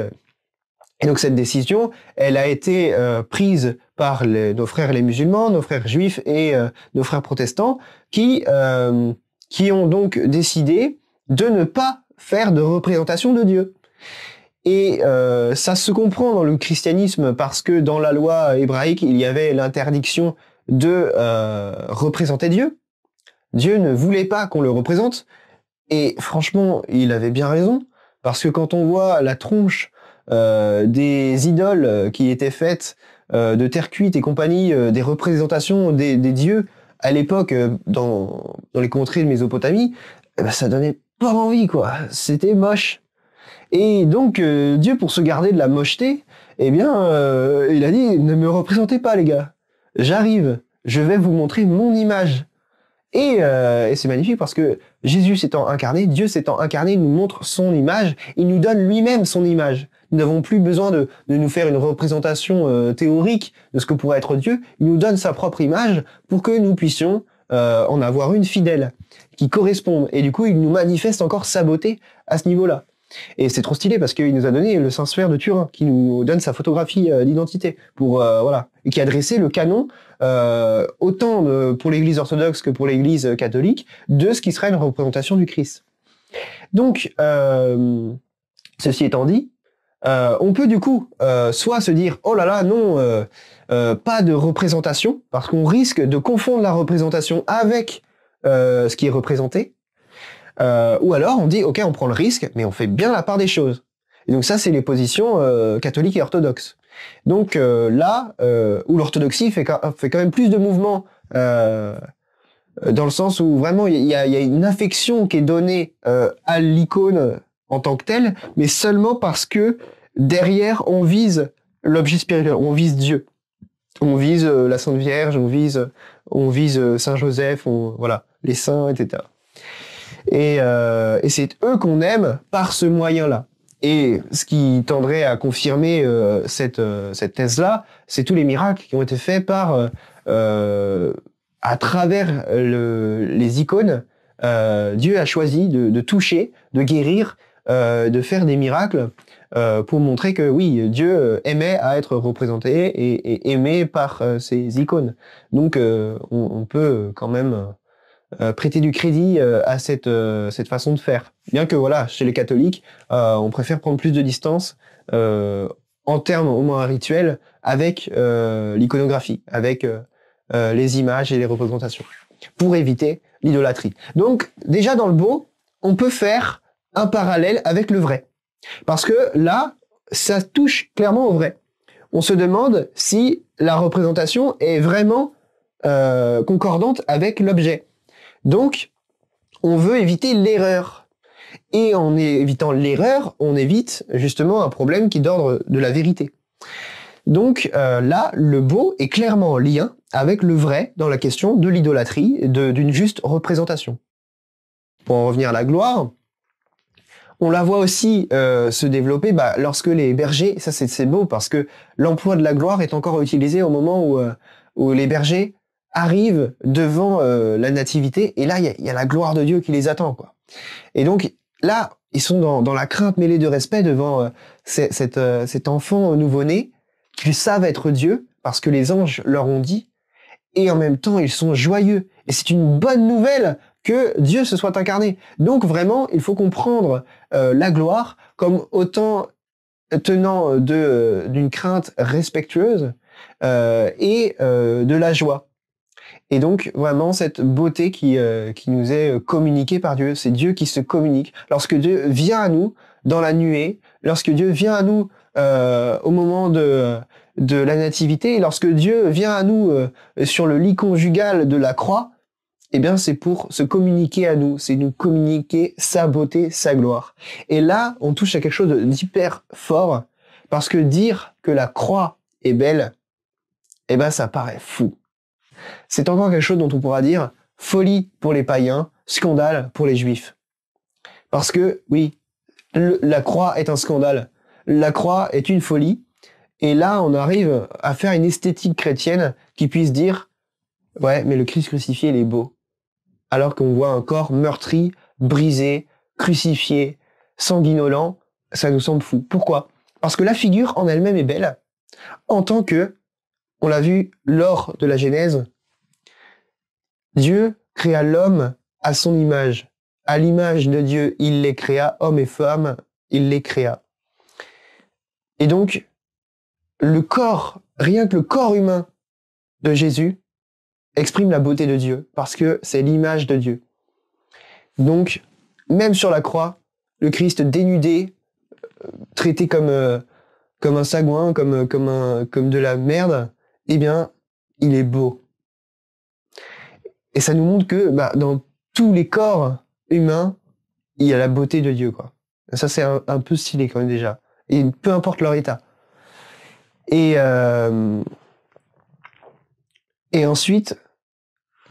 Speaker 1: et donc cette décision, elle a été prise par nos frères les musulmans, nos frères juifs et nos frères protestants, qui qui ont donc décidé de ne pas faire de représentation de Dieu. Et euh, ça se comprend dans le christianisme parce que dans la loi hébraïque, il y avait l'interdiction de euh, représenter Dieu. Dieu ne voulait pas qu'on le représente. Et franchement, il avait bien raison. Parce que quand on voit la tronche euh, des idoles qui étaient faites de terre cuite et compagnie, des représentations des, dieux à l'époque dans, dans, les contrées de Mésopotamie, eh ben, ça donnait pas envie, quoi. C'était moche. Et donc euh, Dieu, pour se garder de la mocheté, eh bien, euh, il a dit, ne me représentez pas les gars, j'arrive, je vais vous montrer mon image. Et, euh, c'est magnifique parce que Jésus s'étant incarné, Dieu s'étant incarné, nous montre son image, il nous donne lui-même son image. Nous n'avons plus besoin de, nous faire une représentation théorique de ce que pourrait être Dieu, il nous donne sa propre image pour que nous puissions en avoir une fidèle, qui corresponde. Et du coup, il nous manifeste encore sa beauté à ce niveau-là. Et c'est trop stylé parce qu'il nous a donné le saint sphère de Turin, qui nous donne sa photographie euh, d'identité pour euh, et qui a dressé le canon euh, autant pour l'Église orthodoxe que pour l'Église catholique de ce qui serait une représentation du Christ. Donc, ceci étant dit, on peut du coup soit se dire oh là là non pas de représentation parce qu'on risque de confondre la représentation avec ce qui est représenté euh, ou alors on dit, ok, on prend le risque, mais on fait bien la part des choses. Et donc ça, c'est les positions euh, catholiques et orthodoxes. Donc euh, là, euh, où l'orthodoxie fait, fait quand même plus de mouvements, euh, dans le sens où vraiment il y, y, a une affection qui est donnée euh, à l'icône en tant que telle, mais seulement parce que derrière, on vise l'objet spirituel, on vise Dieu. On vise la Sainte Vierge, on vise, on vise Saint Joseph, on, voilà, les saints, etc. Et, euh, et c'est eux qu'on aime par ce moyen-là. Et ce qui tendrait à confirmer euh, cette, euh, cette thèse-là, c'est tous les miracles qui ont été faits par, euh, euh, à travers le, les icônes, Dieu a choisi de, de toucher, de guérir, de faire des miracles pour montrer que oui, Dieu aimait à être représenté et, et aimé par ses icônes. Donc on, on, peut quand même euh, prêter du crédit euh, à cette, euh, cette façon de faire. Bien que voilà, chez les catholiques, on préfère prendre plus de distance en termes au moins rituels avec l'iconographie, avec les images et les représentations, pour éviter l'idolâtrie. Donc déjà dans le beau, on peut faire un parallèle avec le vrai. Parce que là, ça touche clairement au vrai. On se demande si la représentation est vraiment concordante avec l'objet. Donc, on veut éviter l'erreur. Et en évitant l'erreur, on évite justement un problème qui est d'ordre de la vérité. Donc euh, là, le beau est clairement en lien avec le vrai dans la question de l'idolâtrie, d'une juste représentation. Pour en revenir à la gloire, on la voit aussi euh, se développer bah, lorsque les bergers, ça c'est beau parce que l'emploi de la gloire est encore utilisé au moment où euh, les bergers arrivent devant euh, la nativité et là il y, a la gloire de Dieu qui les attend quoi. Et donc là ils sont dans, dans la crainte mêlée de respect devant euh, euh, cet enfant nouveau-né qu'ils savent être Dieu parce que les anges leur ont dit et en même temps ils sont joyeux et c'est une bonne nouvelle que Dieu se soit incarné. Donc vraiment il faut comprendre la gloire comme autant tenant de d'une crainte respectueuse et de la joie. Et donc vraiment cette beauté qui, euh, qui nous est euh, communiquée par Dieu, c'est Dieu qui se communique. Lorsque Dieu vient à nous dans la nuée, lorsque Dieu vient à nous euh, au moment de, de la nativité, lorsque Dieu vient à nous sur le lit conjugal de la croix, eh bien c'est pour se communiquer à nous, c'est nous communiquer sa beauté, sa gloire. Et là, on touche à quelque chose d'hyper fort, parce que dire que la croix est belle, eh ben ça paraît fou. C'est encore quelque chose dont on pourra dire folie pour les païens, scandale pour les juifs. Parce que, oui, la croix est un scandale. La croix est une folie. Et là, on arrive à faire une esthétique chrétienne qui puisse dire, ouais, mais le Christ crucifié, il est beau. Alors qu'on voit un corps meurtri, brisé, crucifié, sanguinolent, ça nous semble fou. Pourquoi Parce que la figure en elle-même est belle en tant que on l'a vu lors de la Genèse, Dieu créa l'homme à son image. À l'image de Dieu, il les créa, homme et femme, il les créa. Et donc, le corps, rien que le corps humain de Jésus, exprime la beauté de Dieu, parce que c'est l'image de Dieu. Donc, même sur la croix, le Christ dénudé, euh, traité comme, euh, comme un sagouin, comme, euh, comme, un, comme de la merde, eh bien, il est beau. Et ça nous montre que bah, dans tous les corps humains, il y a la beauté de Dieu. Quoi. ça, c'est un, peu stylé quand même déjà. Et peu importe leur état. Et, euh, et ensuite,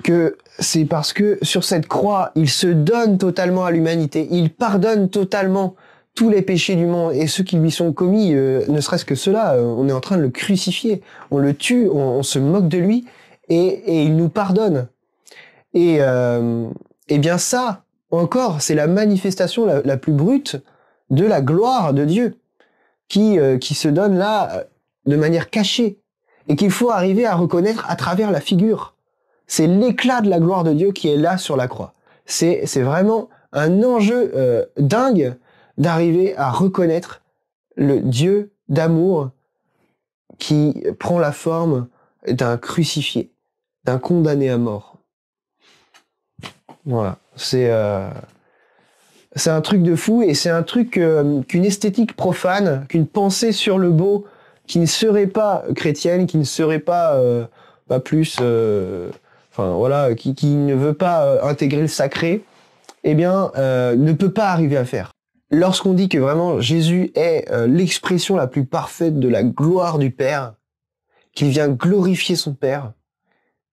Speaker 1: que c'est parce que sur cette croix, il se donne totalement à l'humanité, il pardonne totalement tous les péchés du monde et ceux qui lui sont commis, euh, ne serait-ce que cela, euh, on est en train de le crucifier, on le tue, on, se moque de lui et, il nous pardonne. Et, euh, et bien ça, encore, c'est la manifestation la, plus brute de la gloire de Dieu qui, qui se donne là de manière cachée et qu'il faut arriver à reconnaître à travers la figure. C'est l'éclat de la gloire de Dieu qui est là sur la croix. C'est vraiment un enjeu dingue d'arriver à reconnaître le Dieu d'amour qui prend la forme d'un crucifié, d'un condamné à mort. Voilà, c'est euh, c'est un truc de fou et c'est un truc euh, qu'une esthétique profane, qu'une pensée sur le beau qui ne serait pas chrétienne, qui ne serait pas euh, plus, enfin voilà, qui, ne veut pas intégrer le sacré, eh bien ne peut pas arriver à faire lorsqu'on dit que vraiment Jésus est euh, l'expression la plus parfaite de la gloire du Père, qu'il vient glorifier son Père,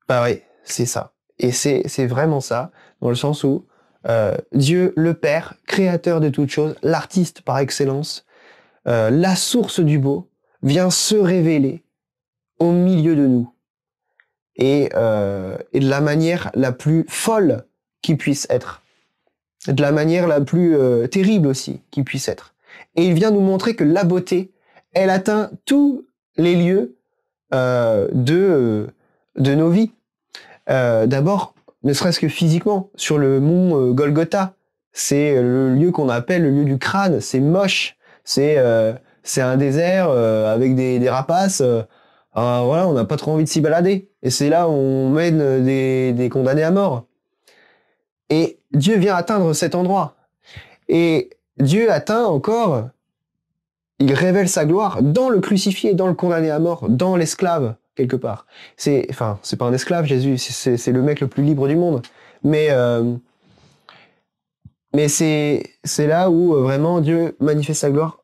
Speaker 1: bah oui, c'est ça. Et c'est vraiment ça, dans le sens où euh, Dieu, le Père, créateur de toutes choses, l'artiste par excellence, euh, la source du beau, vient se révéler au milieu de nous. Et, et de la manière la plus folle qui puisse être de la manière la plus euh, terrible aussi qui puisse être. Et il vient nous montrer que la beauté, elle atteint tous les lieux euh, de, euh, de nos vies. D'abord, ne serait-ce que physiquement, sur le mont Golgotha, c'est le lieu qu'on appelle le lieu du crâne, c'est moche, c'est c'est un désert avec des, des rapaces. voilà, on n'a pas trop envie de s'y balader. Et c'est là où on mène des, des condamnés à mort. Et Dieu vient atteindre cet endroit. Et Dieu atteint encore, il révèle sa gloire dans le crucifié, dans le condamné à mort, dans l'esclave, quelque part. C'est, enfin, c'est pas un esclave, Jésus, c'est le mec le plus libre du monde. Mais, euh, mais c'est là où euh, vraiment Dieu manifeste sa gloire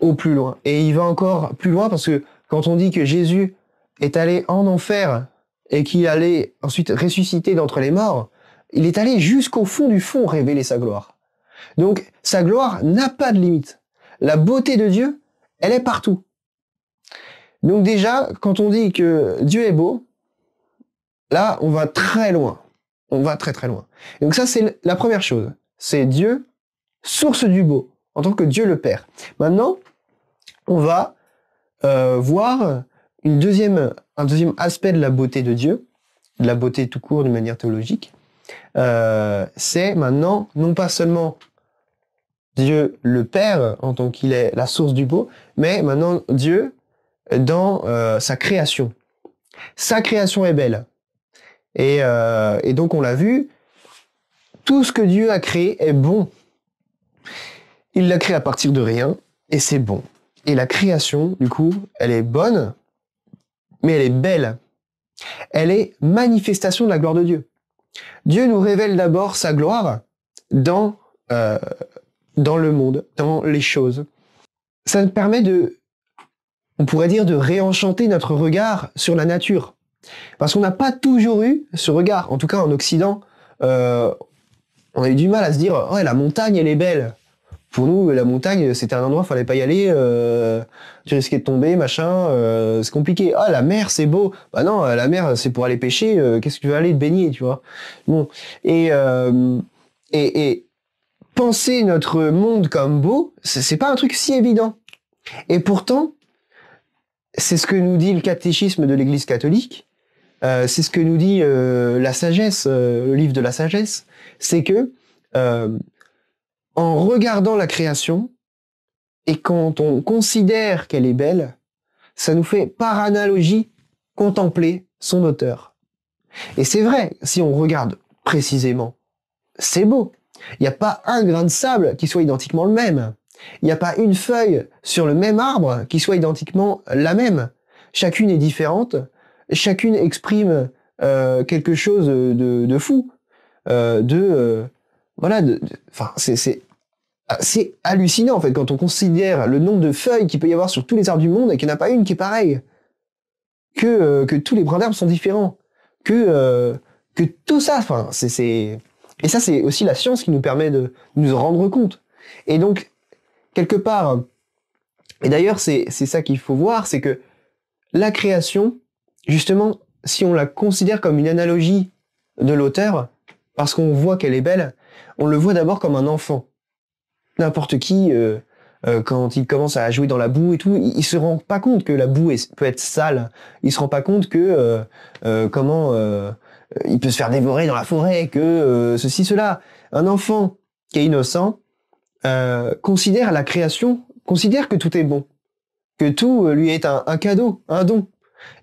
Speaker 1: au plus loin. Et il va encore plus loin parce que quand on dit que Jésus est allé en enfer et qu'il allait ensuite ressusciter d'entre les morts, il est allé jusqu'au fond du fond révéler sa gloire. Donc sa gloire n'a pas de limite. La beauté de Dieu, elle est partout. Donc déjà, quand on dit que Dieu est beau, là, on va très loin. On va très très loin. donc ça, c'est la première chose. C'est Dieu, source du beau, en tant que Dieu le Père. Maintenant, on va euh, voir une deuxième, un deuxième aspect de la beauté de Dieu, de la beauté tout court d'une manière théologique, euh, c'est maintenant non pas seulement Dieu le Père en tant qu'il est la source du beau, mais maintenant Dieu dans euh, sa création. Sa création est belle. Et, euh, et donc on l'a vu, tout ce que Dieu a créé est bon. Il l'a créé à partir de rien et c'est bon. Et la création, du coup, elle est bonne, mais elle est belle. Elle est manifestation de la gloire de Dieu. Dieu nous révèle d'abord sa gloire euh, dans, le monde, dans les choses. Ça nous permet de, on pourrait dire, de réenchanter notre regard sur la nature. Parce qu'on n'a pas toujours eu ce regard, en tout cas en Occident. Euh, on a eu du mal à se dire, ouais, oh, la montagne, elle est belle. Pour nous, la montagne, c'était un endroit, fallait pas y aller, euh, tu risquais de tomber, machin, euh, c'est compliqué. Ah, la mer, c'est beau. Bah non, euh, la mer, c'est pour aller pêcher. Euh, qu'est-ce que tu veux aller te baigner, tu vois Bon, et, et, et penser notre monde comme beau, c'est pas un truc si évident. Et pourtant, c'est ce que nous dit le catéchisme de l'Église catholique. Euh, c'est ce que nous dit la sagesse, le livre de la sagesse, c'est que en regardant la création, et quand on considère qu'elle est belle, ça nous fait par analogie contempler son auteur. Et c'est vrai, si on regarde précisément, c'est beau. Il n'y a pas un grain de sable qui soit identiquement le même. Il n'y a pas une feuille sur le même arbre qui soit identiquement la même. Chacune est différente, chacune exprime euh, quelque chose de, fou, euh, de... Euh, voilà, de, enfin, c'est c'est hallucinant en fait quand on considère le nombre de feuilles qu'il peut y avoir sur tous les arbres du monde et qu'il n'y en a pas une qui est pareille. Que, euh, tous les brins d'herbe sont différents. Que, euh, que tout ça, Et ça, c'est aussi la science qui nous permet de nous rendre compte. Et donc, quelque part, et d'ailleurs, c'est ça qu'il faut voir, c'est que la création, justement, si on la considère comme une analogie de l'auteur, parce qu'on voit qu'elle est belle, on le voit d'abord comme un enfant. N'importe qui, euh, euh, quand il commence à jouer dans la boue et tout, il, se rend pas compte que la boue peut être sale. Il se rend pas compte que euh, comment il peut se faire dévorer dans la forêt, que ceci, cela. Un enfant qui est innocent considère la création, considère que tout est bon, que tout lui est un, cadeau, un don.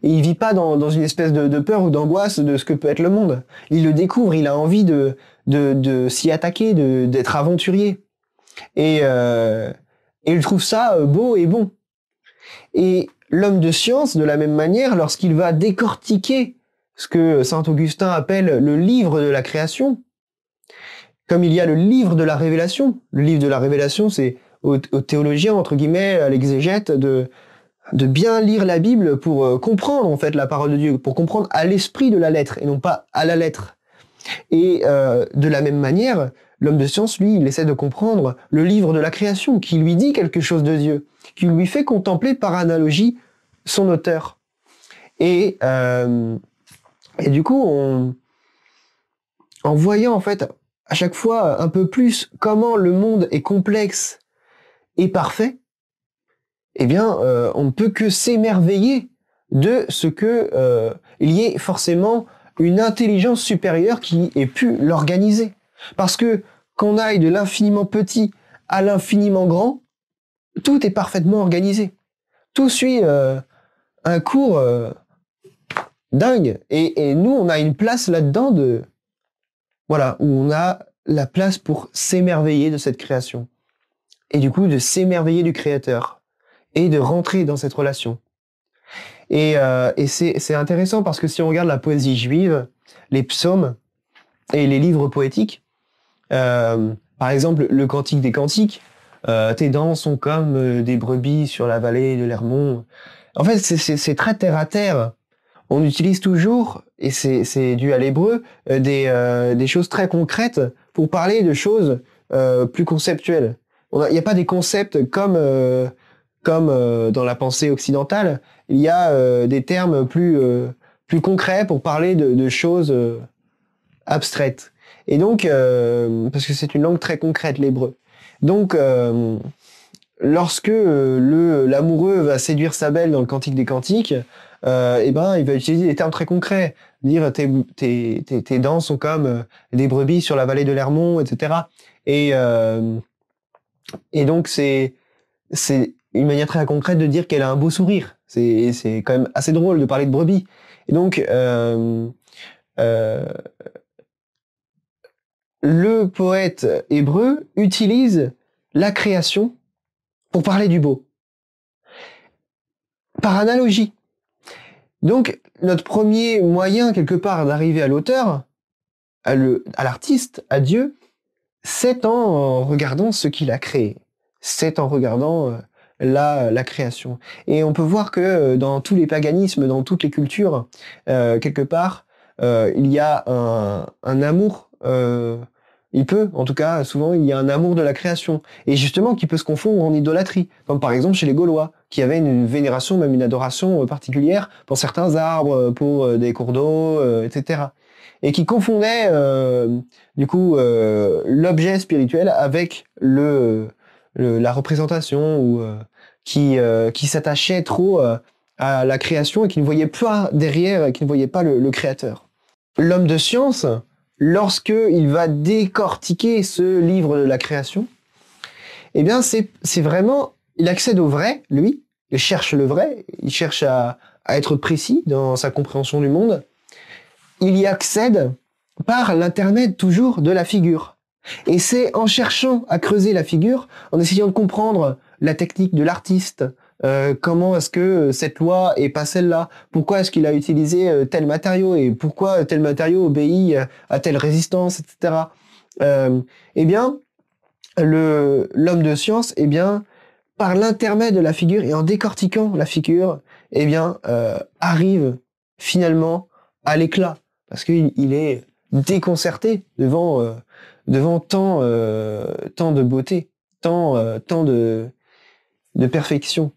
Speaker 1: Et il vit pas dans, une espèce de, peur ou d'angoisse de ce que peut être le monde. Il le découvre, il a envie de, de, de s'y attaquer, d'être aventurier. Et, il euh, trouve ça euh, beau et bon. Et l'homme de science, de la même manière, lorsqu'il va décortiquer ce que Saint Augustin appelle le livre de la création, comme il y a le livre de la révélation, le livre de la révélation, c'est aux, théologiens, entre guillemets, à l'exégète, de, bien lire la Bible pour euh, comprendre en fait la parole de Dieu, pour comprendre à l'esprit de la lettre et non pas à la lettre. Et de la même manière, L'homme de science, lui, il essaie de comprendre le livre de la création qui lui dit quelque chose de Dieu, qui lui fait contempler par analogie son auteur. Et, euh, et du coup, en voyant en fait à chaque fois un peu plus comment le monde est complexe et parfait, eh bien, euh, on ne peut que s'émerveiller de ce que euh, il y ait forcément une intelligence supérieure qui ait pu l'organiser. Parce que qu'on aille de l'infiniment petit à l'infiniment grand, tout est parfaitement organisé. Tout suit euh, un cours euh, dingue. Et, nous, on a une place là-dedans de... Voilà, où on a la place pour s'émerveiller de cette création. Et du coup, de s'émerveiller du Créateur. Et de rentrer dans cette relation. et euh, c'est intéressant parce que si on regarde la poésie juive, les psaumes et les livres poétiques, euh, par exemple, le Cantique des Cantiques, euh, tes dents sont comme euh, des brebis sur la vallée de l'Hermont. En fait, c'est très terre à terre. On utilise toujours, et c'est dû à l'hébreu, euh, des, euh, des, choses très concrètes pour parler de choses plus conceptuelles. Il n'y a pas des concepts comme comme dans la pensée occidentale, il y a des termes plus, plus concrets pour parler de, de choses abstraites. Et donc, euh, parce que c'est une langue très concrète, l'hébreu. Donc, euh, lorsque euh, le l'amoureux va séduire sa belle dans le Cantique des Cantiques, eh ben, il va utiliser des termes très concrets. Dire tes, tes, tes, dents sont comme des brebis sur la vallée de l'Hermont, etc. Et, et donc, c'est, c'est une manière très concrète de dire qu'elle a un beau sourire. C'est, c'est quand même assez drôle de parler de brebis. Et donc, euh, euh, le poète hébreu utilise la création pour parler du beau. Par analogie. Donc, notre premier moyen, quelque part, d'arriver à l'auteur, à l'artiste, à, Dieu, c'est en regardant ce qu'il a créé. C'est en regardant euh, la, création. Et on peut voir que euh, dans tous les paganismes, dans toutes les cultures, euh, quelque part, il y a un, amour il peut, en tout cas, souvent, il y a un amour de la création. Et justement, qui peut se confondre en idolâtrie. Comme par exemple chez les Gaulois, qui avaient une vénération, même une adoration euh, particulière pour certains arbres, euh, pour euh, des cours d'eau, etc. Et qui confondaient, du coup, l'objet spirituel avec le, la représentation ou qui, qui s'attachait trop à la création et qui ne voyait pas derrière, qui ne voyait pas le créateur. L'homme de science, lorsque il va décortiquer ce livre de la création, eh bien, c'est vraiment, il accède au vrai, lui, il cherche le vrai, il cherche à, à être précis dans sa compréhension du monde. Il y accède par l'internet toujours de la figure. Et c'est en cherchant à creuser la figure, en essayant de comprendre la technique de l'artiste, euh, comment est-ce que euh, cette loi est pas celle-là Pourquoi est-ce qu'il a utilisé euh, tel matériau et pourquoi tel matériau obéit à telle résistance, etc. eh bien, le l'homme de science, eh bien, par l'intermède de la figure et en décortiquant la figure, eh bien, arrive finalement à l'éclat parce qu'il est déconcerté devant devant tant de beauté, tant tant de perfection.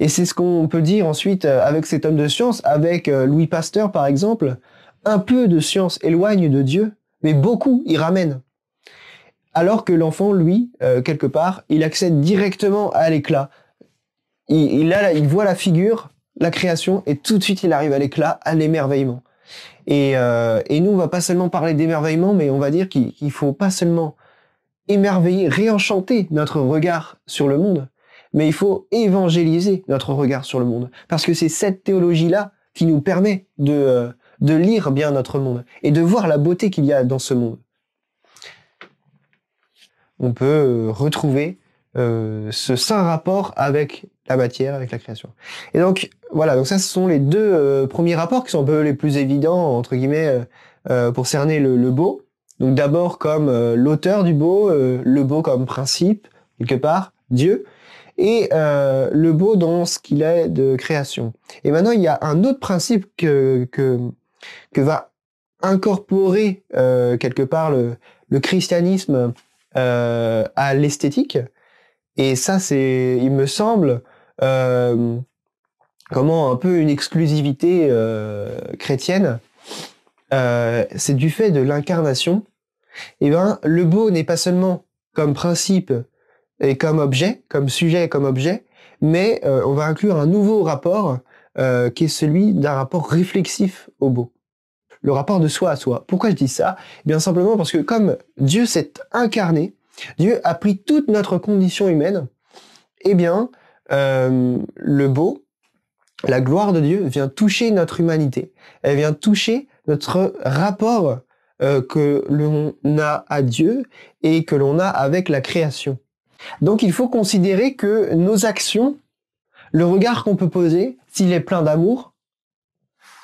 Speaker 1: Et c'est ce qu'on peut dire ensuite euh, avec cet homme de science, avec euh, Louis Pasteur par exemple. Un peu de science éloigne de Dieu, mais beaucoup y ramène. Alors que l'enfant, lui, euh, quelque part, il accède directement à l'éclat. Il, a, il voit la figure, la création, et tout de suite il arrive à l'éclat, à l'émerveillement. Et, nous, on va pas seulement parler d'émerveillement, mais on va dire qu'il ne faut pas seulement émerveiller, réenchanter notre regard sur le monde, mais il faut évangéliser notre regard sur le monde. Parce que c'est cette théologie-là qui nous permet de, euh, de lire bien notre monde et de voir la beauté qu'il y a dans ce monde. On peut euh, retrouver euh, ce saint rapport avec la matière, avec la création. Et donc voilà, donc ça ce sont les deux premiers rapports qui sont un peu les plus évidents entre guillemets pour cerner le, le beau. Donc d'abord comme l'auteur du beau, le beau comme principe quelque part, Dieu, et euh, le beau dans ce qu'il est de création. Et maintenant, il y a un autre principe que, va incorporer euh, quelque part le, christianisme euh, à l'esthétique. Et ça, c'est, il me semble, comment un peu une exclusivité chrétienne. c'est du fait de l'incarnation. Et eh ben, le beau n'est pas seulement comme principe et comme objet, comme sujet et comme objet, mais euh, on va inclure un nouveau rapport euh, qui est celui d'un rapport réflexif au beau. Le rapport de soi à soi. Pourquoi je dis ça eh Bien simplement parce que comme Dieu s'est incarné, Dieu a pris toute notre condition humaine, eh bien, euh, le beau, la gloire de Dieu vient toucher notre humanité. Elle vient toucher notre rapport que l'on a à Dieu et que l'on a avec la création. Donc il faut considérer que nos actions, le regard qu'on peut poser, s'il est plein d'amour,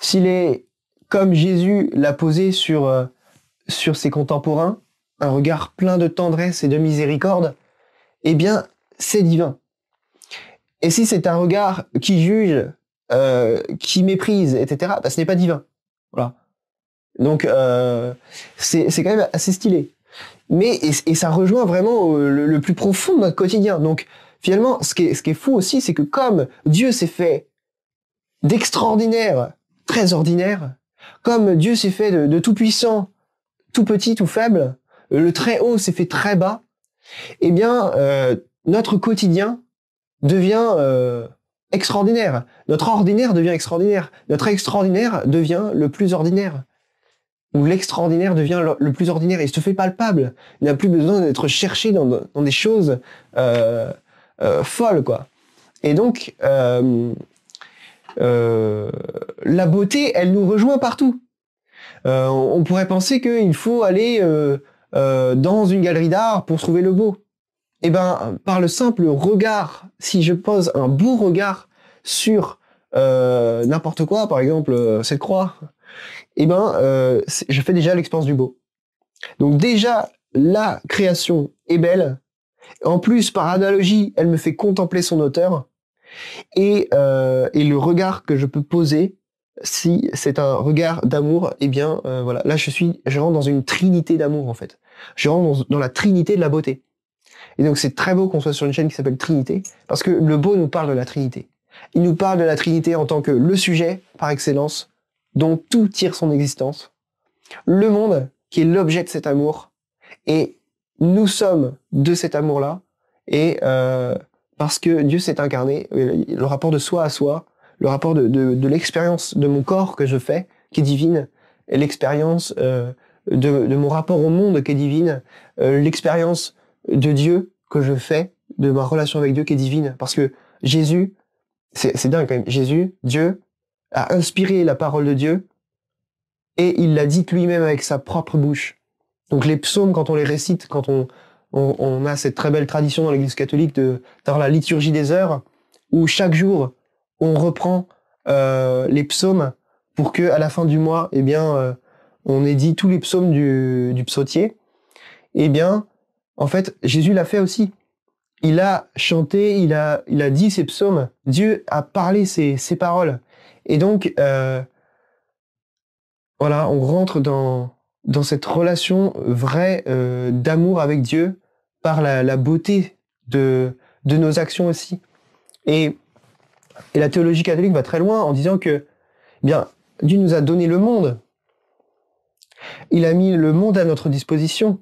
Speaker 1: s'il est comme Jésus l'a posé sur, euh, sur ses contemporains, un regard plein de tendresse et de miséricorde, eh bien, c'est divin. Et si c'est un regard qui juge, euh, qui méprise, etc., bah, ce n'est pas divin. Voilà. Donc, euh, c'est quand même assez stylé. Mais et, ça rejoint vraiment euh, le, plus profond de notre quotidien. Donc finalement, ce qui est, fou aussi, c'est que comme Dieu s'est fait d'extraordinaire, très ordinaire, comme Dieu s'est fait de, tout puissant, tout petit, tout faible, le très haut s'est fait très bas, eh bien, euh, notre quotidien devient euh, extraordinaire. Notre ordinaire devient extraordinaire. Notre extraordinaire devient le plus ordinaire où l'extraordinaire devient le, plus ordinaire et se fait palpable. Il n'a plus besoin d'être cherché dans, des choses euh, euh, folles, quoi. Et donc, euh, la beauté, elle nous rejoint partout. on pourrait penser qu'il faut aller dans une galerie d'art pour trouver le beau. Eh ben, par le simple regard, si je pose un beau regard sur n'importe quoi, par exemple cette croix, eh ben, euh, je fais déjà l'expérience du beau. Donc déjà, la création est belle. En plus, par analogie, elle me fait contempler son auteur et, euh, le regard que je peux poser. Si c'est un regard d'amour, eh bien, euh, voilà. Là, je suis, je rentre dans une trinité d'amour en fait. Je rentre dans la trinité de la beauté. Et donc, c'est très beau qu'on soit sur une chaîne qui s'appelle Trinité, parce que le beau nous parle de la Trinité. Il nous parle de la Trinité en tant que le sujet par excellence, dont tout tire son existence, le monde qui est l'objet de cet amour, et nous sommes de cet amour-là, et euh, parce que Dieu s'est incarné, euh, le rapport de soi à soi, le rapport de, l'expérience de mon corps que je fais, qui est divine, l'expérience euh, de, mon rapport au monde qui est divine, l'expérience de Dieu que je fais, de ma relation avec Dieu qui est divine, parce que Jésus, c'est dingue quand même, Jésus, Dieu, a inspiré la parole de Dieu et il l'a dite lui-même avec sa propre bouche. Donc les psaumes, quand on les récite, quand on, on, a cette très belle tradition dans l'Église catholique de dans la liturgie des heures, où chaque jour on reprend euh, les psaumes pour que à la fin du mois, eh bien, euh, on ait dit tous les psaumes du, du psautier. Eh bien, en fait, Jésus l'a fait aussi. Il a chanté, il a, il a dit ses psaumes. Dieu a parlé ses, ses paroles. Et donc, euh, voilà, on rentre dans, cette relation euh, vraie euh, d'amour avec Dieu par la, beauté de, nos actions aussi. Et, la théologie catholique va très loin en disant que, eh bien, Dieu nous a donné le monde. Il a mis le monde à notre disposition.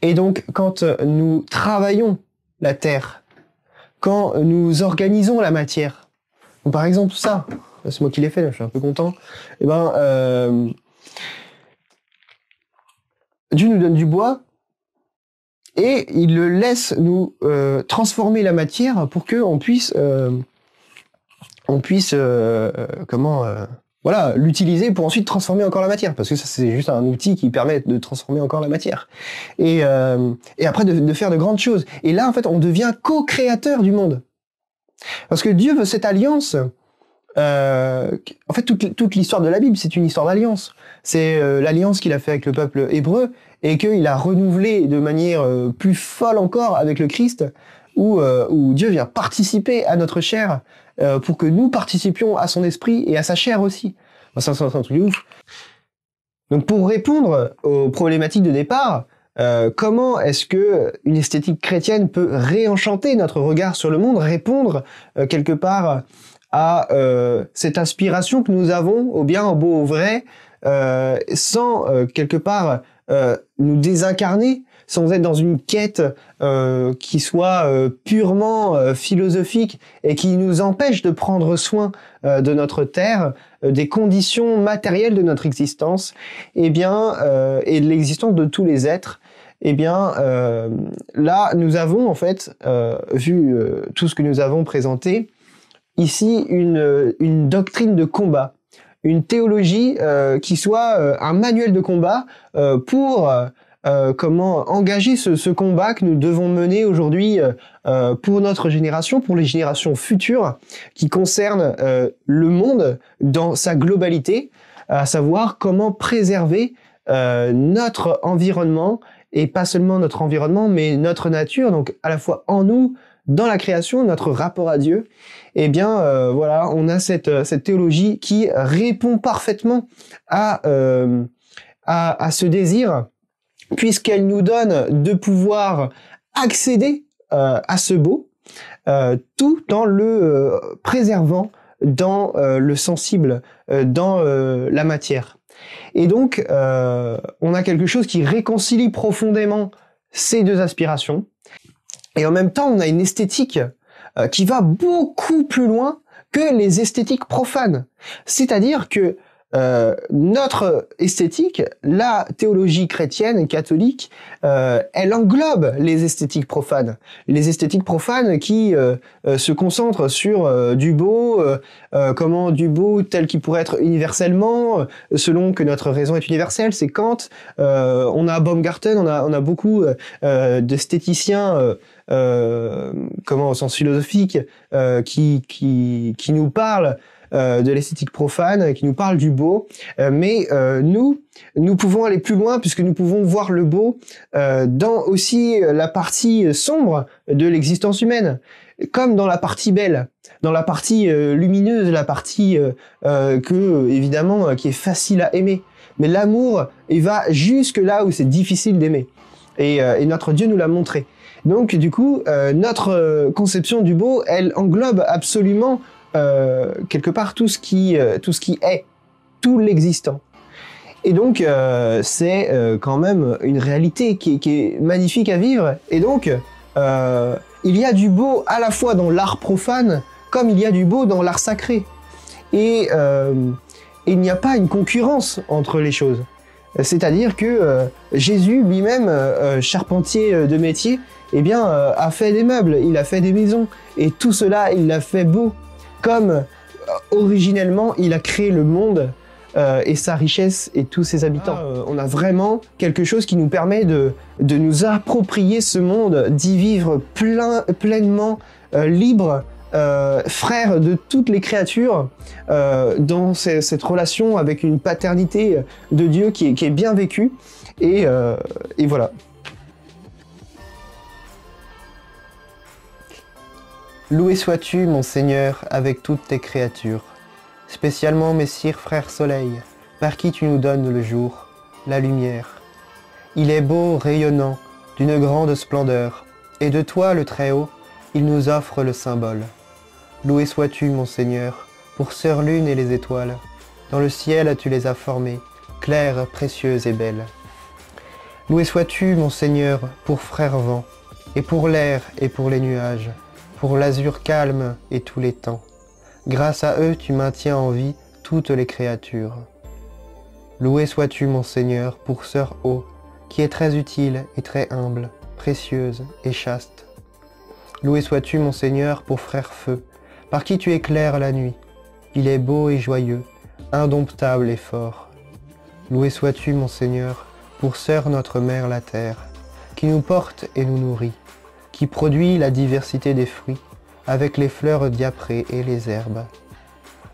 Speaker 1: Et donc, quand nous travaillons la terre, quand nous organisons la matière, par exemple, ça, c'est moi qui l'ai fait, je suis un peu content. Eh ben, euh, Dieu nous donne du bois et il le laisse nous euh, transformer la matière pour que on puisse, euh, on puisse, comment, voilà, l'utiliser pour ensuite transformer encore la matière, parce que ça c'est juste un outil qui permet de transformer encore la matière. Et, après de faire de grandes choses. Et là, en fait, on devient co-créateur du monde. Parce que Dieu veut cette alliance. Euh, en fait, toute, l'histoire de la Bible, c'est une histoire d'alliance. C'est euh, l'alliance qu'il a fait avec le peuple hébreu et qu'il a renouvelée de manière euh, plus folle encore avec le Christ, où, euh, Dieu vient participer à notre chair pour que nous participions à son esprit et à sa chair aussi. c'est un, truc de ouf. Donc, pour répondre aux problématiques de départ, euh, comment est-ce que une esthétique chrétienne peut réenchanter notre regard sur le monde, répondre euh, quelque part à euh, cette inspiration que nous avons au bien, au beau, au vrai, sans quelque part nous désincarner, sans être dans une quête qui soit purement philosophique et qui nous empêche de prendre soin de notre terre, des conditions matérielles de notre existence, et eh bien, et de l'existence de tous les êtres eh bien euh, là, nous avons en fait, euh, vu euh, tout ce que nous avons présenté, ici une, doctrine de combat, une théologie qui soit un manuel de combat pour comment engager ce, ce, combat que nous devons mener aujourd'hui pour notre génération, pour les générations futures, qui concerne le monde dans sa globalité, à savoir comment préserver notre environnement et pas seulement notre environnement, mais notre nature, donc à la fois en nous, dans la création, notre rapport à Dieu, eh bien euh, voilà, on a euh, cette, théologie qui répond parfaitement euh, à, à, ce désir, puisqu'elle nous donne de pouvoir accéder à ce beau, tout en le préservant dans le sensible, dans la matière. Et donc, euh, on a quelque chose qui réconcilie profondément ces deux aspirations. Et en même temps, on a une esthétique euh, qui va beaucoup plus loin que les esthétiques profanes. C'est-à-dire que euh, notre esthétique, la théologie chrétienne et catholique, euh, elle englobe les esthétiques profanes. Les esthétiques profanes qui euh, euh, se concentrent sur du beau, comment du beau tel qu'il pourrait être universellement, selon que notre raison est universelle, c'est Kant. on a Baumgarten, on a, on a beaucoup d'esthéticiens. comment au sens philosophique qui, qui, qui nous parlent euh, de l'esthétique profane, euh, qui nous parle du beau. Euh, mais nous, nous pouvons aller plus loin puisque nous pouvons voir le beau dans aussi la partie sombre de l'existence humaine comme dans la partie belle, dans la partie lumineuse, la partie que évidemment qui est facile à aimer. Mais l'amour, il va jusque là où c'est difficile d'aimer. Et, et, notre Dieu nous l'a montré. Donc du coup, notre conception du beau, elle englobe absolument euh, quelque part tout ce qui, euh, tout ce qui est, tout l'existant. Et donc, euh, c'est quand même une réalité qui est, magnifique à vivre. Et donc, il y a du beau à la fois dans l'art profane, comme il y a du beau dans l'art sacré. Et, il n'y a pas une concurrence entre les choses. C'est-à-dire que Jésus lui-même, charpentier de métier, eh bien, a fait des meubles, il a fait des maisons, et tout cela, il l'a fait beau comme euh, originellement il a créé le monde euh, et sa richesse et tous ses habitants. Ah, on a vraiment quelque chose qui nous permet de, nous approprier ce monde, d'y vivre pleinement euh, libre, frère de toutes les créatures, dans cette relation avec une paternité de Dieu qui est, bien vécue. Et, et voilà. Loué sois-tu, mon Seigneur, avec toutes tes créatures, spécialement Messire frère Soleil, par qui tu nous donnes le jour, la lumière. Il est beau, rayonnant, d'une grande splendeur, et de toi, le Très-Haut, il nous offre le symbole. Loué sois-tu, mon Seigneur, pour Sœur Lune et les étoiles, dans le ciel tu les as formées, claires, précieuses et belles. Loué sois-tu, mon Seigneur, pour Frère Vent, et pour l'air et pour les nuages, pour l'azur calme et tous les temps. Grâce à eux, tu maintiens en vie toutes les créatures. Loué sois-tu, mon Seigneur, pour Sœur Eau, qui est très utile et très humble, précieuse et chaste. Loué sois-tu, mon Seigneur, pour Frère Feu, par qui tu éclaires la nuit. Il est beau et joyeux, indomptable et fort. Loué sois-tu, mon Seigneur, pour Sœur notre Mère la Terre, qui nous porte et nous nourrit qui produit la diversité des fruits, avec les fleurs diaprées et les herbes.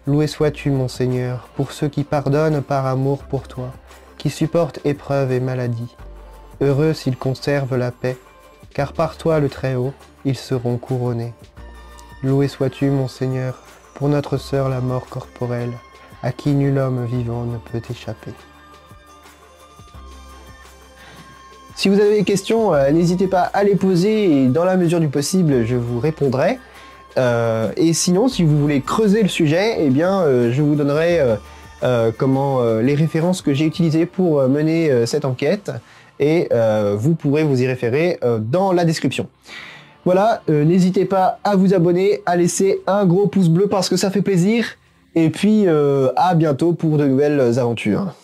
Speaker 1: Loué sois-tu, mon Seigneur, pour ceux qui pardonnent par amour pour toi, qui supportent épreuves et maladies. Heureux s'ils conservent la paix, car par toi le Très-Haut, ils seront couronnés. Loué sois-tu, mon Seigneur, pour notre sœur la mort corporelle, à qui nul homme vivant ne peut échapper. Si vous avez des questions, euh, n'hésitez pas à les poser et dans la mesure du possible, je vous répondrai. Euh, et sinon, si vous voulez creuser le sujet, eh bien, euh, je vous donnerai comment, les références que j'ai utilisées pour mener cette enquête et vous pourrez vous y référer dans la description. Voilà, n'hésitez pas à vous abonner, à laisser un gros pouce bleu parce que ça fait plaisir. Et puis, à bientôt pour de nouvelles aventures.